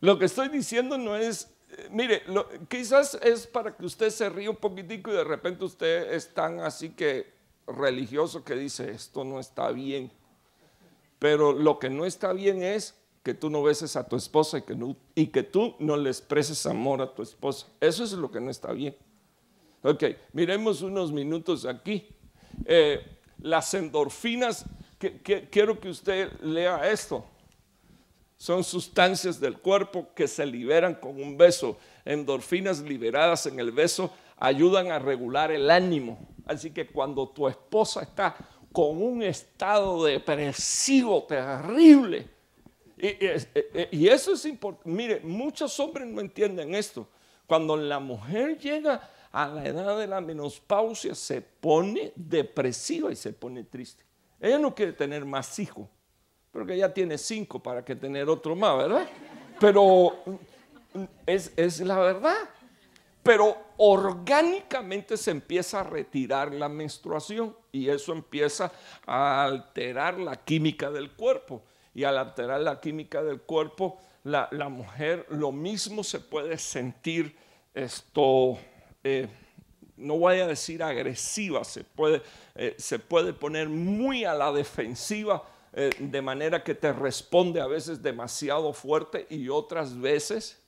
Lo que estoy diciendo no es, eh, mire, quizás es para que usted se ríe un poquitico y de repente usted es tan así que religioso que dice, esto no está bien. Pero lo que no está bien es que tú no beses a tu esposa y que, tú no le expreses amor a tu esposa. Eso es lo que no está bien. Ok, miremos unos minutos aquí. Eh, las endorfinas, quiero que usted lea esto. Son sustancias del cuerpo que se liberan con un beso. Endorfinas liberadas en el beso ayudan a regular el ánimo. Así que cuando tu esposa está con un estado depresivo terrible, eh, eh, y, eso es importante. Mire, muchos hombres no entienden esto. Cuando la mujer llega a la edad de la menopausia, se pone depresiva y se pone triste. Ella no quiere tener más hijos, porque ya tiene cinco para que tener otro más, ¿verdad? Pero es la verdad pero orgánicamente se empieza a retirar la menstruación y eso empieza a alterar la química del cuerpo y al alterar la química del cuerpo, la, mujer lo mismo se puede sentir esto, eh, no voy a decir agresiva, se puede, eh, se puede poner muy a la defensiva eh, de manera que te responde a veces demasiado fuerte y otras veces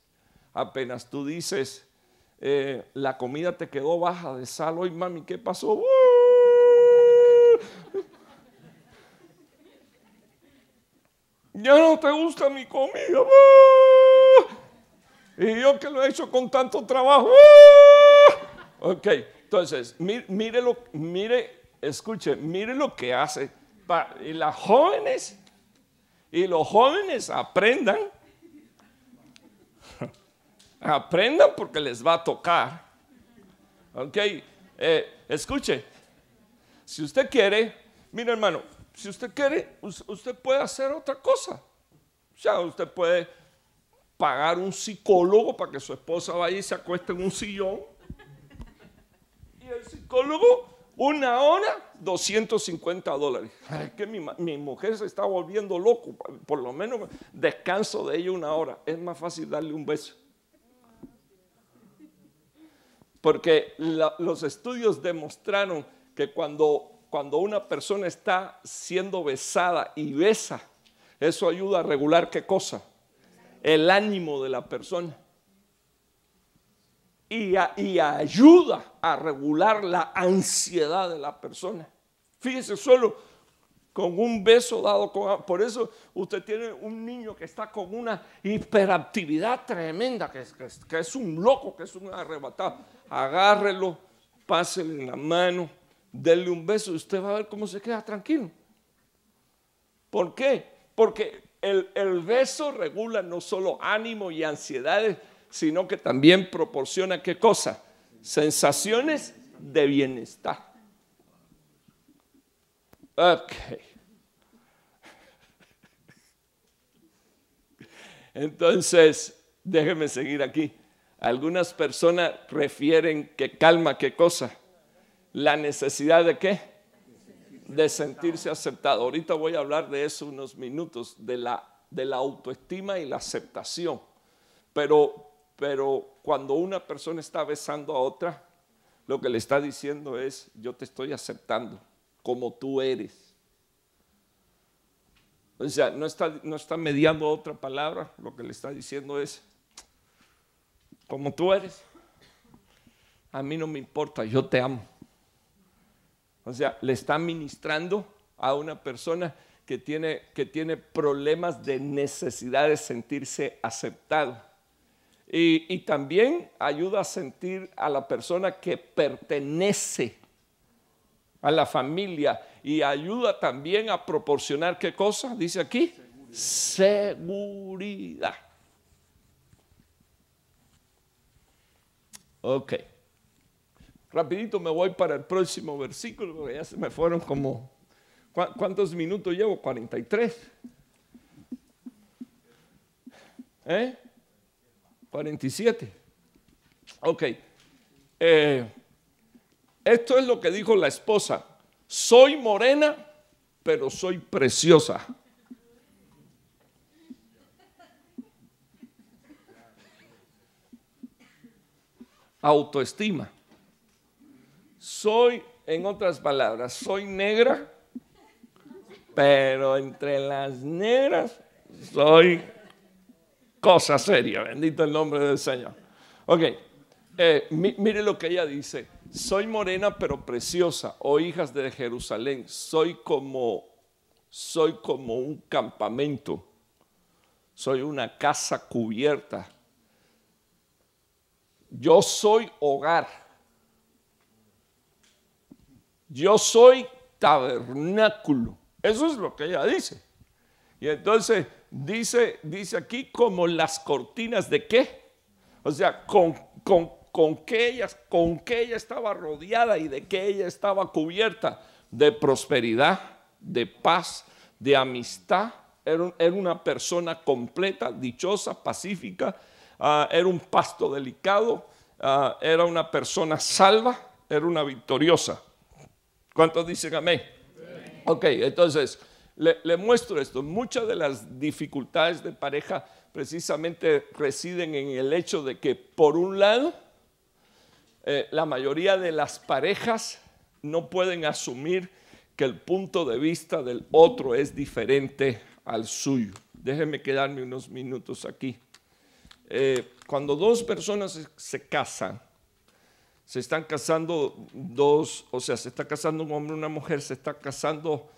apenas tú dices, la comida te quedó baja de sal hoy, mami, ¿qué pasó? ¡Uh! ya no te gusta mi comida. ¡ah! Y yo que lo he hecho con tanto trabajo. ¡ah! Ok, entonces, mire, lo, escuche, mire lo que hace. Y las jóvenes, y los jóvenes aprendan, aprendan porque les va a tocar. Ok, eh, escuche, si usted quiere, mire hermano, si usted quiere, usted puede hacer otra cosa. O sea, usted puede pagar un psicólogo para que su esposa vaya y se acueste en un sillón. Y el psicólogo, una hora, 250 dólares. Es que mi, mujer se está volviendo loco. Por lo menos descanso de ella una hora. Es más fácil darle un beso. Porque los estudios demostraron que cuando cuando una persona está siendo besada y besa, eso ayuda a regular qué cosa? El ánimo de la persona. Y, ayuda a regular la ansiedad de la persona. Fíjese solo con un beso dado con, por eso usted tiene un niño que está con una hiperactividad tremenda, que, es un loco, que es un arrebatado. Agárrelo, pásele en la mano, denle un beso, usted va a ver cómo se queda tranquilo. ¿Por qué? Porque el, beso regula no solo ánimo y ansiedades, sino que también proporciona qué cosa? Sensaciones de bienestar. Ok. Entonces, déjeme seguir aquí. Algunas personas prefieren que calma, qué cosa la necesidad de qué? De sentirse aceptado. Ahorita voy a hablar de eso unos minutos, de la, de la autoestima y la aceptación. Pero, pero cuando una persona está besando a otra, lo que le está diciendo es, yo te estoy aceptando como tú eres. O sea, no está, no está mediando otra palabra, lo que le está diciendo es, como tú eres, a mí no me importa, yo te amo. O sea, le está ministrando a una persona que tiene, que tiene problemas de necesidad de sentirse aceptado. Y, también ayuda a sentir a la persona que pertenece a la familia y ayuda también a proporcionar qué cosa, dice aquí, seguridad. seguridad. Ok. Rapidito me voy para el próximo versículo, porque ya se me fueron como... ¿Cuántos minutos llevo? 43. ¿Eh? 47. Ok. Eh, esto es lo que dijo la esposa. Soy morena, pero soy preciosa. Autoestima. Soy, en otras palabras, soy negra, pero entre las negras soy cosa seria. Bendito el nombre del Señor. Ok, eh, mire lo que ella dice. Soy morena pero preciosa, oh hijas de Jerusalén, soy como soy como un campamento. Soy una casa cubierta. Yo soy hogar yo soy tabernáculo. Eso es lo que ella dice. Y entonces dice, dice aquí como las cortinas de qué. O sea, con, con, qué ella, con ella estaba rodeada y de qué ella estaba cubierta. De prosperidad, de paz, de amistad. Era, una persona completa, dichosa, pacífica. Ah, era un pasto delicado. Ah, era una persona salva. Era una victoriosa. ¿Cuántos dicen amén? Ok, entonces le, muestro esto. Muchas de las dificultades de pareja precisamente residen en el hecho de que, por un lado, eh, la mayoría de las parejas no pueden asumir que el punto de vista del otro es diferente al suyo. Déjenme quedarme unos minutos aquí. Eh, cuando dos personas se casan, se están casando dos, o sea, se está casando un hombre y una mujer, se está casando,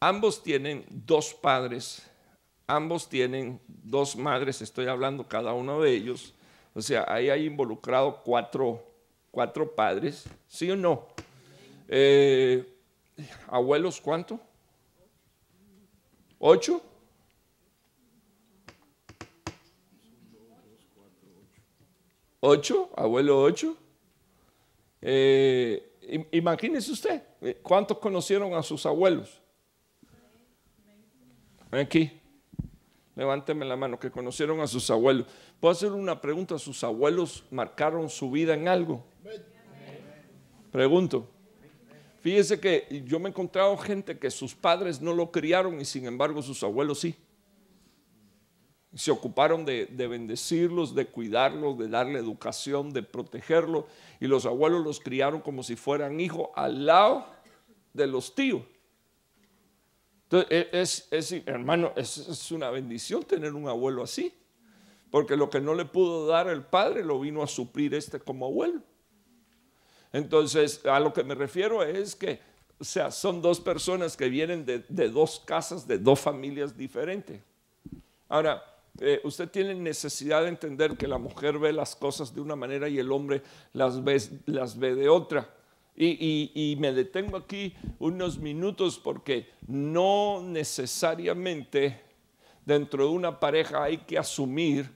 ambos tienen dos padres, ambos tienen dos madres, estoy hablando cada uno de ellos, o sea, ahí hay involucrado cuatro, cuatro padres, ¿sí o no? Eh, ¿Abuelos cuánto? ¿Ocho? ¿Ocho? ¿Abuelo ocho? Eh, imagínese usted, eh, ¿cuántos conocieron a sus abuelos? Aquí, levánteme la mano, que conocieron a sus abuelos. ¿Puedo hacer una pregunta? ¿Sus abuelos marcaron su vida en algo? Pregunto. Fíjese que yo me he encontrado gente que sus padres no lo criaron y sin embargo sus abuelos sí se ocuparon de, bendecirlos, de cuidarlos, de darle educación, de protegerlos. Y los abuelos los criaron como si fueran hijos al lado de los tíos. Entonces, e, es, hermano, es, una bendición tener un abuelo así. Porque lo que no le pudo dar el padre lo vino a suplir este como abuelo. Entonces, a lo que me refiero es que, o sea, son dos personas que vienen de, de dos casas, de dos familias diferentes. Ahora, eh, usted tiene necesidad de entender que la mujer ve las cosas de una manera y el hombre las ve, de otra. Y, me detengo aquí unos minutos porque no necesariamente dentro de una pareja hay que asumir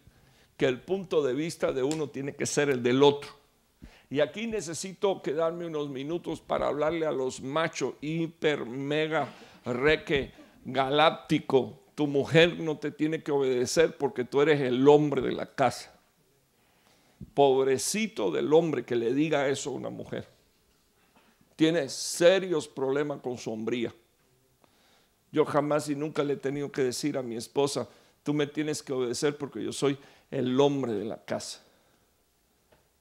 que el punto de vista de uno tiene que ser el del otro. Y aquí necesito quedarme unos minutos para hablarle a los machos hiper, mega, reque, galáctico, tu mujer no te tiene que obedecer porque tú eres el hombre de la casa. Pobrecito del hombre que le diga eso a una mujer. Tiene serios problemas con su sombría. Yo jamás y nunca le he tenido que decir a mi esposa, tú me tienes que obedecer porque yo soy el hombre de la casa.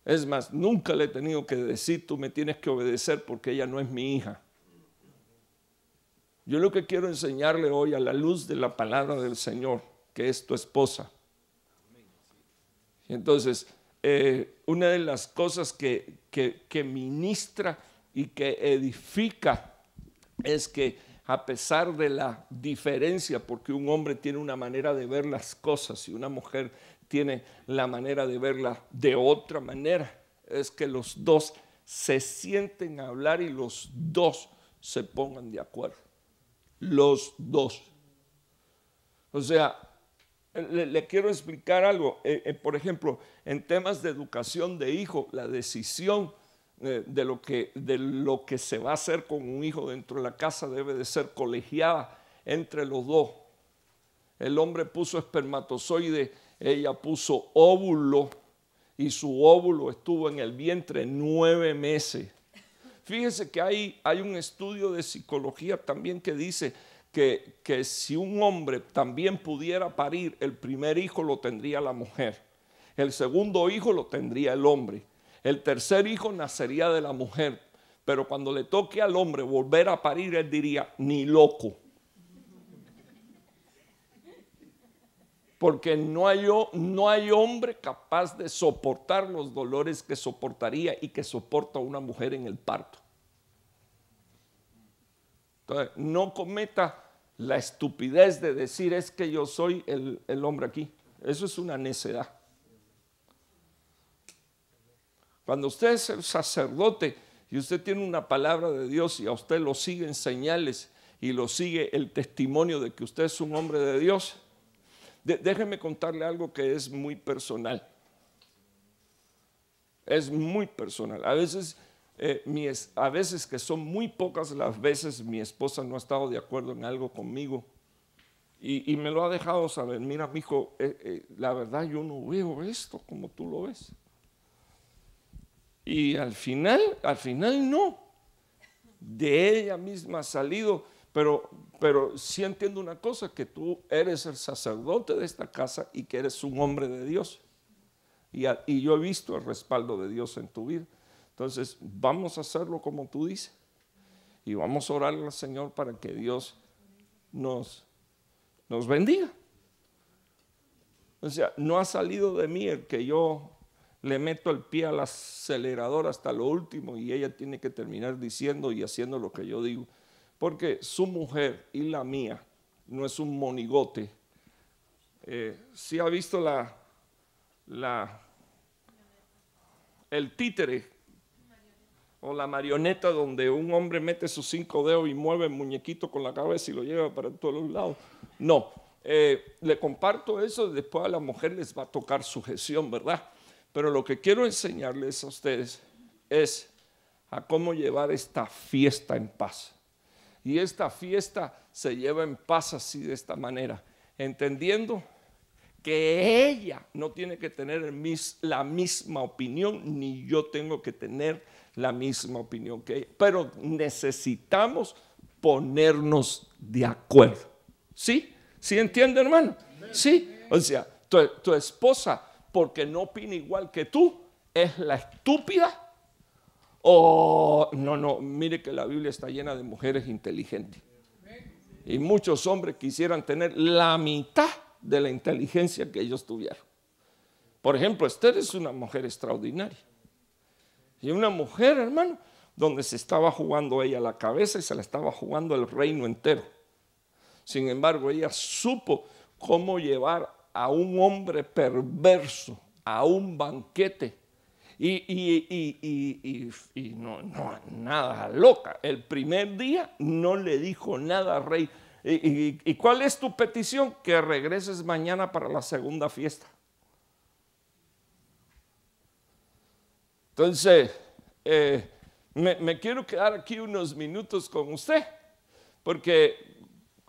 Es más, nunca le he tenido que decir, tú me tienes que obedecer porque ella no es mi hija. Yo lo que quiero enseñarle hoy a la luz de la palabra del Señor, que es tu esposa. Entonces, eh, una de las cosas que, ministra y que edifica es que a pesar de la diferencia, porque un hombre tiene una manera de ver las cosas y una mujer tiene la manera de verla de otra manera, es que los dos se sienten a hablar y los dos se pongan de acuerdo los dos. O sea, le, quiero explicar algo. Eh, eh, por ejemplo, en temas de educación de hijo, la decisión eh, de, lo que, de lo que se va a hacer con un hijo dentro de la casa debe de ser colegiada entre los dos. El hombre puso espermatozoide, ella puso óvulo y su óvulo estuvo en el vientre nueve meses. Fíjese que hay, hay un estudio de psicología también que dice que, que si un hombre también pudiera parir, el primer hijo lo tendría la mujer, el segundo hijo lo tendría el hombre, el tercer hijo nacería de la mujer, pero cuando le toque al hombre volver a parir, él diría, ni loco. porque no hay, no hay, hombre capaz de soportar los dolores que soportaría y que soporta una mujer en el parto. Entonces, no cometa la estupidez de decir es que yo soy el, hombre aquí. Eso es una necedad. Cuando usted es el sacerdote y usted tiene una palabra de Dios y a usted lo siguen señales y lo sigue el testimonio de que usted es un hombre de Dios, déjeme contarle algo que es muy personal. Es muy personal. A veces eh, a veces que son muy pocas las veces mi esposa no ha estado de acuerdo en algo conmigo y, me lo ha dejado saber, mira, mi hijo, eh, eh, la verdad yo no veo esto como tú lo ves. Y al final, al final no, de ella misma ha salido, pero, pero sí entiendo una cosa, que tú eres el sacerdote de esta casa y que eres un hombre de Dios. Y, y yo he visto el respaldo de Dios en tu vida. Entonces, vamos a hacerlo como tú dices y vamos a orar al Señor para que Dios nos, nos bendiga. O sea, no ha salido de mí el que yo le meto el pie al acelerador hasta lo último y ella tiene que terminar diciendo y haciendo lo que yo digo. Porque su mujer y la mía no es un monigote. Eh, si ha visto la, la, el títere o la marioneta donde un hombre mete sus cinco dedos y mueve el muñequito con la cabeza y lo lleva para todos los lados. No, eh, le comparto eso, después a la mujer les va a tocar sujeción, ¿verdad? Pero lo que quiero enseñarles a ustedes es a cómo llevar esta fiesta en paz. Y esta fiesta se lleva en paz así de esta manera, entendiendo que ella no tiene que tener la misma opinión, ni yo tengo que tener la misma opinión que ella, pero necesitamos ponernos de acuerdo. ¿Sí? ¿Sí entiende, hermano? Sí. O sea, tu, esposa, porque no opina igual que tú, es la estúpida. O no, no, mire que la Biblia está llena de mujeres inteligentes. Y muchos hombres quisieran tener la mitad de la inteligencia que ellos tuvieron. Por ejemplo, Esther es una mujer extraordinaria. Y una mujer, hermano, donde se estaba jugando ella la cabeza y se la estaba jugando el reino entero. Sin embargo, ella supo cómo llevar a un hombre perverso a un banquete. Y, no, no, nada loca. El primer día no le dijo nada al rey. ¿Y cuál es tu petición? Que regreses mañana para la segunda fiesta. Entonces, eh, me, quiero quedar aquí unos minutos con usted, porque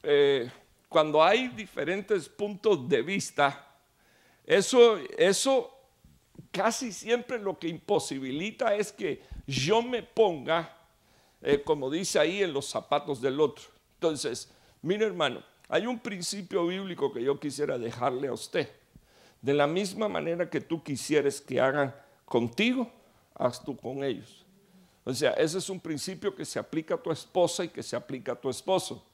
eh, cuando hay diferentes puntos de vista, eso, eso casi siempre lo que imposibilita es que yo me ponga, eh, como dice ahí, en los zapatos del otro. Entonces, mire hermano, hay un principio bíblico que yo quisiera dejarle a usted. De la misma manera que tú quisieras que hagan contigo, haz tú con ellos. O sea, ese es un principio que se aplica a tu esposa y que se aplica a tu esposo.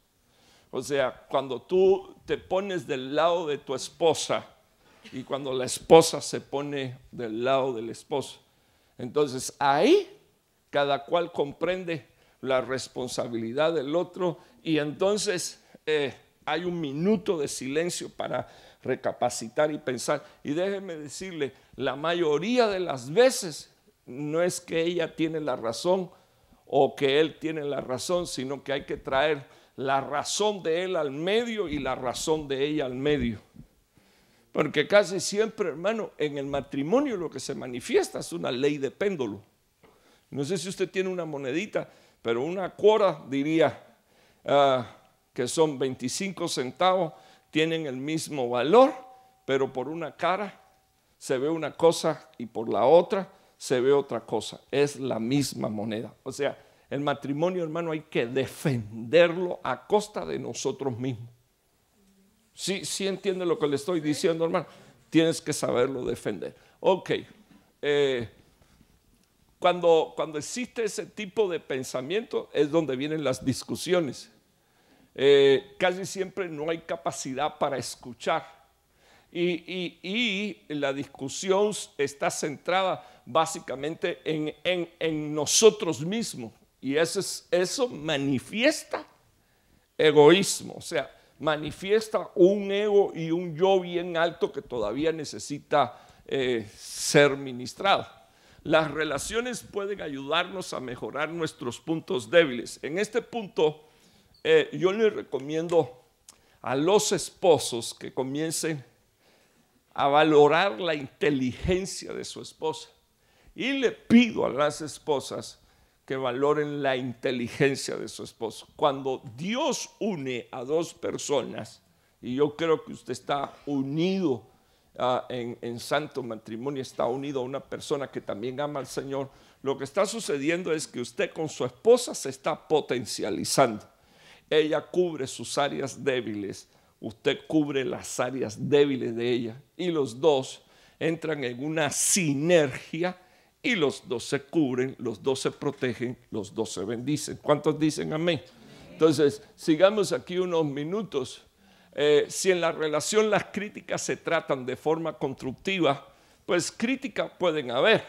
O sea, cuando tú te pones del lado de tu esposa y cuando la esposa se pone del lado del esposo. Entonces ahí cada cual comprende la responsabilidad del otro y entonces eh, hay un minuto de silencio para recapacitar y pensar. Y déjeme decirle, la mayoría de las veces no es que ella tiene la razón o que él tiene la razón, sino que hay que traer la razón de él al medio y la razón de ella al medio. Porque casi siempre, hermano, en el matrimonio lo que se manifiesta es una ley de péndulo. No sé si usted tiene una monedita, pero una cuora diría ah, que son 25 centavos, tienen el mismo valor, pero por una cara se ve una cosa y por la otra se ve otra cosa. Es la misma moneda. O sea, el matrimonio, hermano, hay que defenderlo a costa de nosotros mismos. Sí, sí entiende lo que le estoy diciendo, hermano. Tienes que saberlo defender. Ok. Eh, cuando, cuando existe ese tipo de pensamiento es donde vienen las discusiones. Eh, casi siempre no hay capacidad para escuchar. Y, y la discusión está centrada básicamente en, nosotros mismos. Y eso, manifiesta egoísmo, o sea, manifiesta un ego y un yo bien alto que todavía necesita eh, ser ministrado. Las relaciones pueden ayudarnos a mejorar nuestros puntos débiles. En este punto, eh, yo le recomiendo a los esposos que comiencen a valorar la inteligencia de su esposa. Y le pido a las esposas que valoren la inteligencia de su esposo. Cuando Dios une a dos personas, y yo creo que usted está unido ah, en santo matrimonio, está unido a una persona que también ama al Señor, lo que está sucediendo es que usted con su esposa se está potencializando. Ella cubre sus áreas débiles, usted cubre las áreas débiles de ella y los dos entran en una sinergia y los dos se cubren, los dos se protegen, los dos se bendicen. ¿Cuántos dicen amén? Entonces, sigamos aquí unos minutos. Eh, si en la relación las críticas se tratan de forma constructiva, pues críticas pueden haber.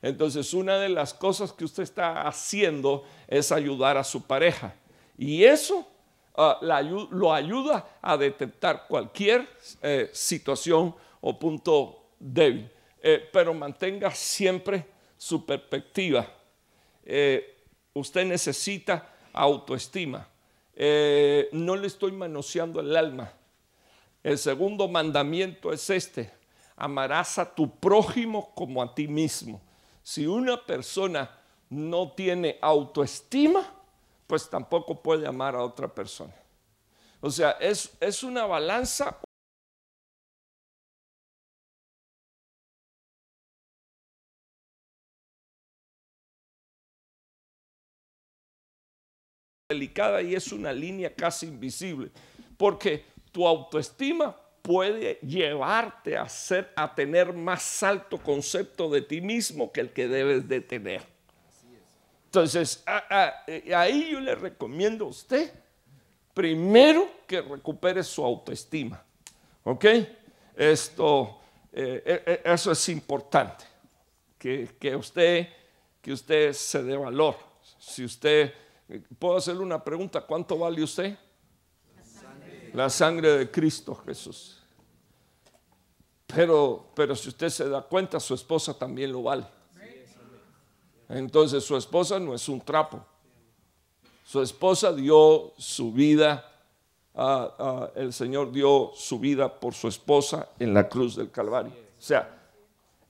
Entonces, una de las cosas que usted está haciendo es ayudar a su pareja. Y eso ah, lo ayuda a detectar cualquier eh, situación o punto débil. Eh, pero mantenga siempre su perspectiva. Eh, usted necesita autoestima. Eh, no le estoy manoseando el alma. El segundo mandamiento es este. Amarás a tu prójimo como a ti mismo. Si una persona no tiene autoestima, pues tampoco puede amar a otra persona. O sea, es, es una balanza delicada y es una línea casi invisible, porque tu autoestima puede llevarte a, tener más alto concepto de ti mismo que el que debes de tener. Entonces, eh, ahí yo le recomiendo a usted, primero, que recupere su autoestima. ¿Ok? Esto, eh, eh, eso es importante, que, que, usted, que usted se dé valor. Si usted ¿Puedo hacerle una pregunta? ¿Cuánto vale usted? La sangre, de Cristo Jesús. Pero, pero si usted se da cuenta, su esposa también lo vale. Entonces su esposa no es un trapo. Su esposa dio su vida, el Señor dio su vida por su esposa en la cruz del Calvario. O sea,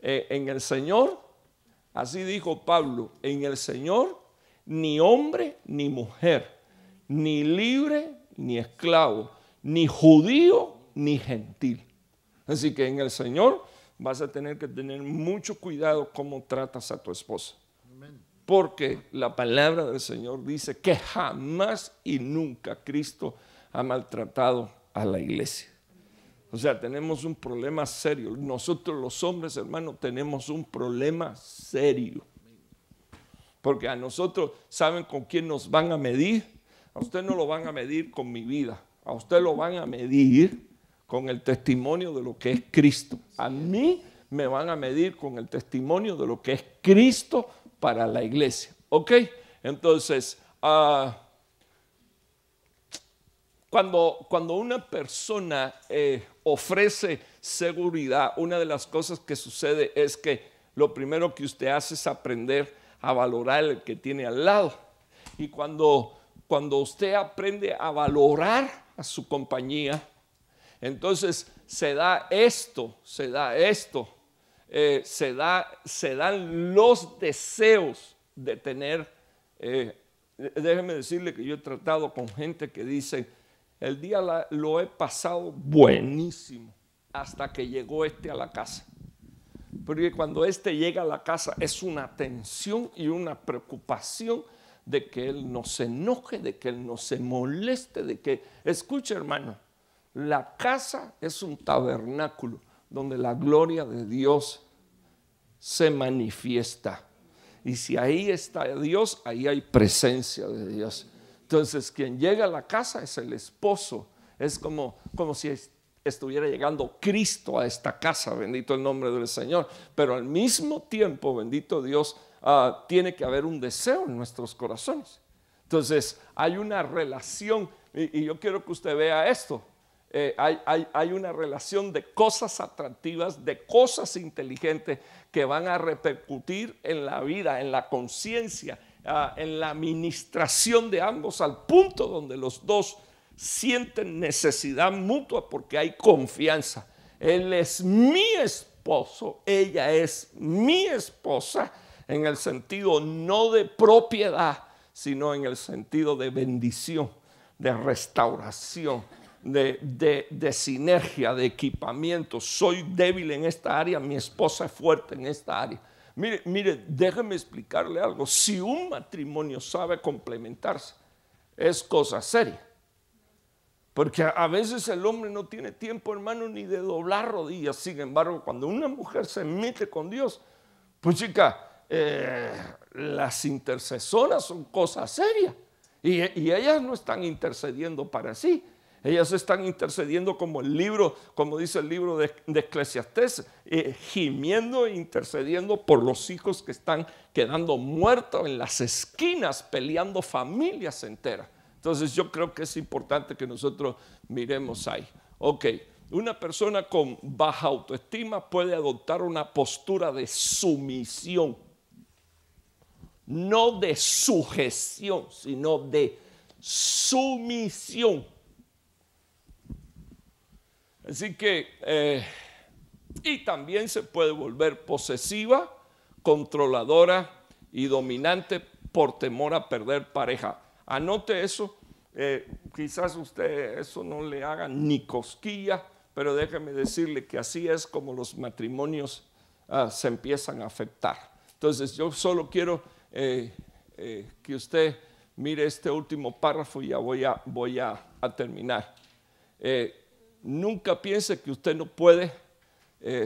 eh, en el Señor, así dijo Pablo, en el Señor ni hombre ni mujer, ni libre ni esclavo, ni judío ni gentil. Así que en el Señor vas a tener que tener mucho cuidado cómo tratas a tu esposa. Porque la palabra del Señor dice que jamás y nunca Cristo ha maltratado a la iglesia. O sea, tenemos un problema serio. Nosotros los hombres, hermanos, tenemos un problema serio porque a nosotros saben con quién nos van a medir. A usted no lo van a medir con mi vida, a usted lo van a medir con el testimonio de lo que es Cristo. A mí me van a medir con el testimonio de lo que es Cristo para la iglesia. ¿Ok? Entonces, ah, cuando, cuando, una persona eh, ofrece seguridad, una de las cosas que sucede es que lo primero que usted hace es aprender a valorar el que tiene al lado. Y cuando, cuando usted aprende a valorar a su compañía, entonces se da esto, se da esto, eh, se, da, se dan los deseos de tener. Eh, déjeme decirle que yo he tratado con gente que dice, el día lo he pasado buenísimo hasta que llegó este a la casa. Porque cuando éste llega a la casa es una tensión y una preocupación de que él no se enoje, de que él no se moleste, de que, escuche hermano, la casa es un tabernáculo donde la gloria de Dios se manifiesta. Y si ahí está Dios, ahí hay presencia de Dios. Entonces, quien llega a la casa es el esposo. Es como, como si estuviera llegando Cristo a esta casa, bendito el nombre del Señor. Pero al mismo tiempo, bendito Dios, ah, tiene que haber un deseo en nuestros corazones. Entonces, hay una relación, y, yo quiero que usted vea esto, eh, hay, una relación de cosas atractivas, de cosas inteligentes que van a repercutir en la vida, en la conciencia, ah, en la administración de ambos, al punto donde los dos sienten necesidad mutua porque hay confianza. Él es mi esposo, ella es mi esposa, en el sentido no de propiedad, sino en el sentido de bendición, de restauración, de, de, sinergia, de equipamiento. Soy débil en esta área, mi esposa es fuerte en esta área. Mire, mire, déjeme explicarle algo. Si un matrimonio sabe complementarse, es cosa seria. Porque a veces el hombre no tiene tiempo, hermano, ni de doblar rodillas. Sin embargo, cuando una mujer se mete con Dios, pues chica, eh, las intercesoras son cosas serias. Y, ellas no están intercediendo para sí. Ellas están intercediendo como el libro, como dice el libro de, de eh, gimiendo e intercediendo por los hijos que están quedando muertos en las esquinas, peleando familias enteras. Entonces yo creo que es importante que nosotros miremos ahí. Ok, una persona con baja autoestima puede adoptar una postura de sumisión, no de sujeción, sino de sumisión. Así que, eh, y también se puede volver posesiva, controladora y dominante por temor a perder pareja. Anote eso. Eh, quizás usted eso no le haga ni cosquilla, pero déjeme decirle que así es como los matrimonios ah, se empiezan a afectar. Entonces yo solo quiero eh, eh, que usted mire este último párrafo y ya voy a terminar. nunca piense que usted no puede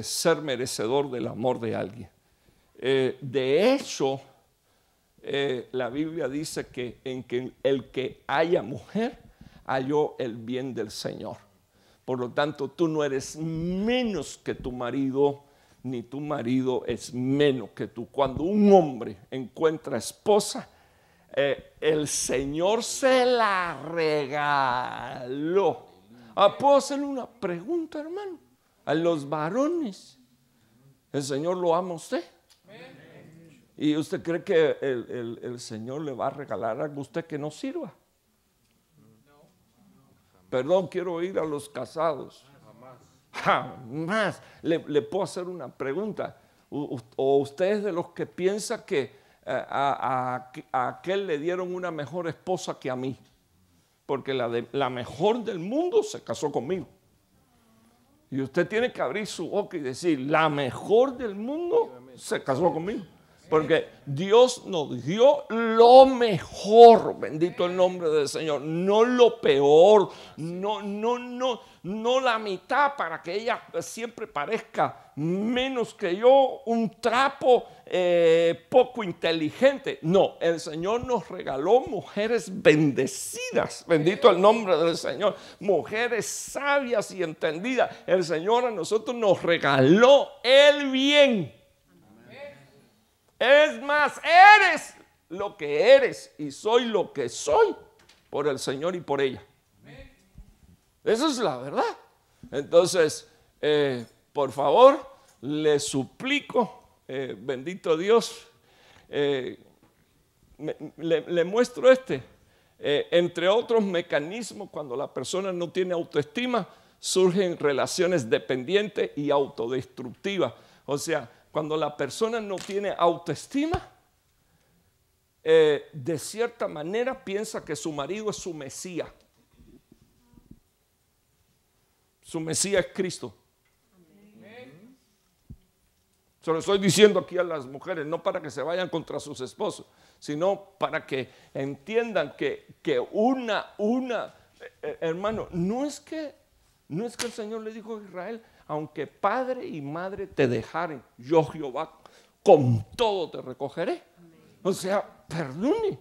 ser merecedor del amor de alguien. de hecho, eh, la Biblia dice que en que el que haya mujer halló el bien del Señor. Por lo tanto, tú no eres menos que tu marido, ni tu marido es menos que tú. Cuando un hombre encuentra esposa, eh, el Señor se la regaló. Ah, ¿Puedo hacerle una pregunta, hermano? A los varones, ¿el Señor lo ama usted? ¿Y usted cree que el, Señor le va a regalar a usted que no sirva? Perdón, quiero oír a los casados. Jamás. Jamás. Le, puedo hacer una pregunta. O, usted es de los que piensa que eh, a, a, aquel le dieron una mejor esposa que a mí. Porque la, la mejor del mundo se casó conmigo. Y usted tiene que abrir su boca y decir, la mejor del mundo se casó conmigo. Porque Dios nos dio lo mejor, bendito el nombre del Señor, no lo peor, no, no, no, no la mitad para que ella siempre parezca menos que yo, un trapo eh, poco inteligente. No, el Señor nos regaló mujeres bendecidas, bendito el nombre del Señor, mujeres sabias y entendidas. El Señor a nosotros nos regaló el bien. Es más, eres lo que eres y soy lo que soy por el Señor y por ella. Esa es la verdad. Entonces, eh, por favor, le suplico, eh, bendito Dios, eh, le, muestro este. entre otros mecanismos, cuando la persona no tiene autoestima, surgen relaciones dependientes y autodestructivas. O sea, cuando la persona no tiene autoestima, eh, de cierta manera piensa que su marido es su Mesía. Su Mesía es Cristo. Se lo estoy diciendo aquí a las mujeres, no para que se vayan contra sus esposos, sino para que entiendan que, que una, una, eh, eh, hermano, no es que, no es que el Señor le dijo a Israel, aunque padre y madre te dejaren, yo Jehová con todo te recogeré. O sea, perdone,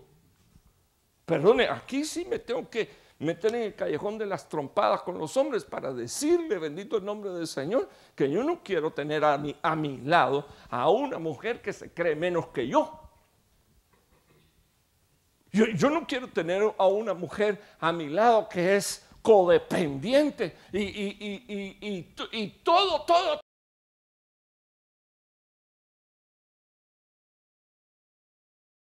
perdone, aquí sí me tengo que meter en el callejón de las trompadas con los hombres para decirle, bendito el nombre del Señor, que yo no quiero tener a mi, a mi lado a una mujer que se cree menos que Yo, yo, no quiero tener a una mujer a mi lado que es codependiente y, y, y, y todo, todo,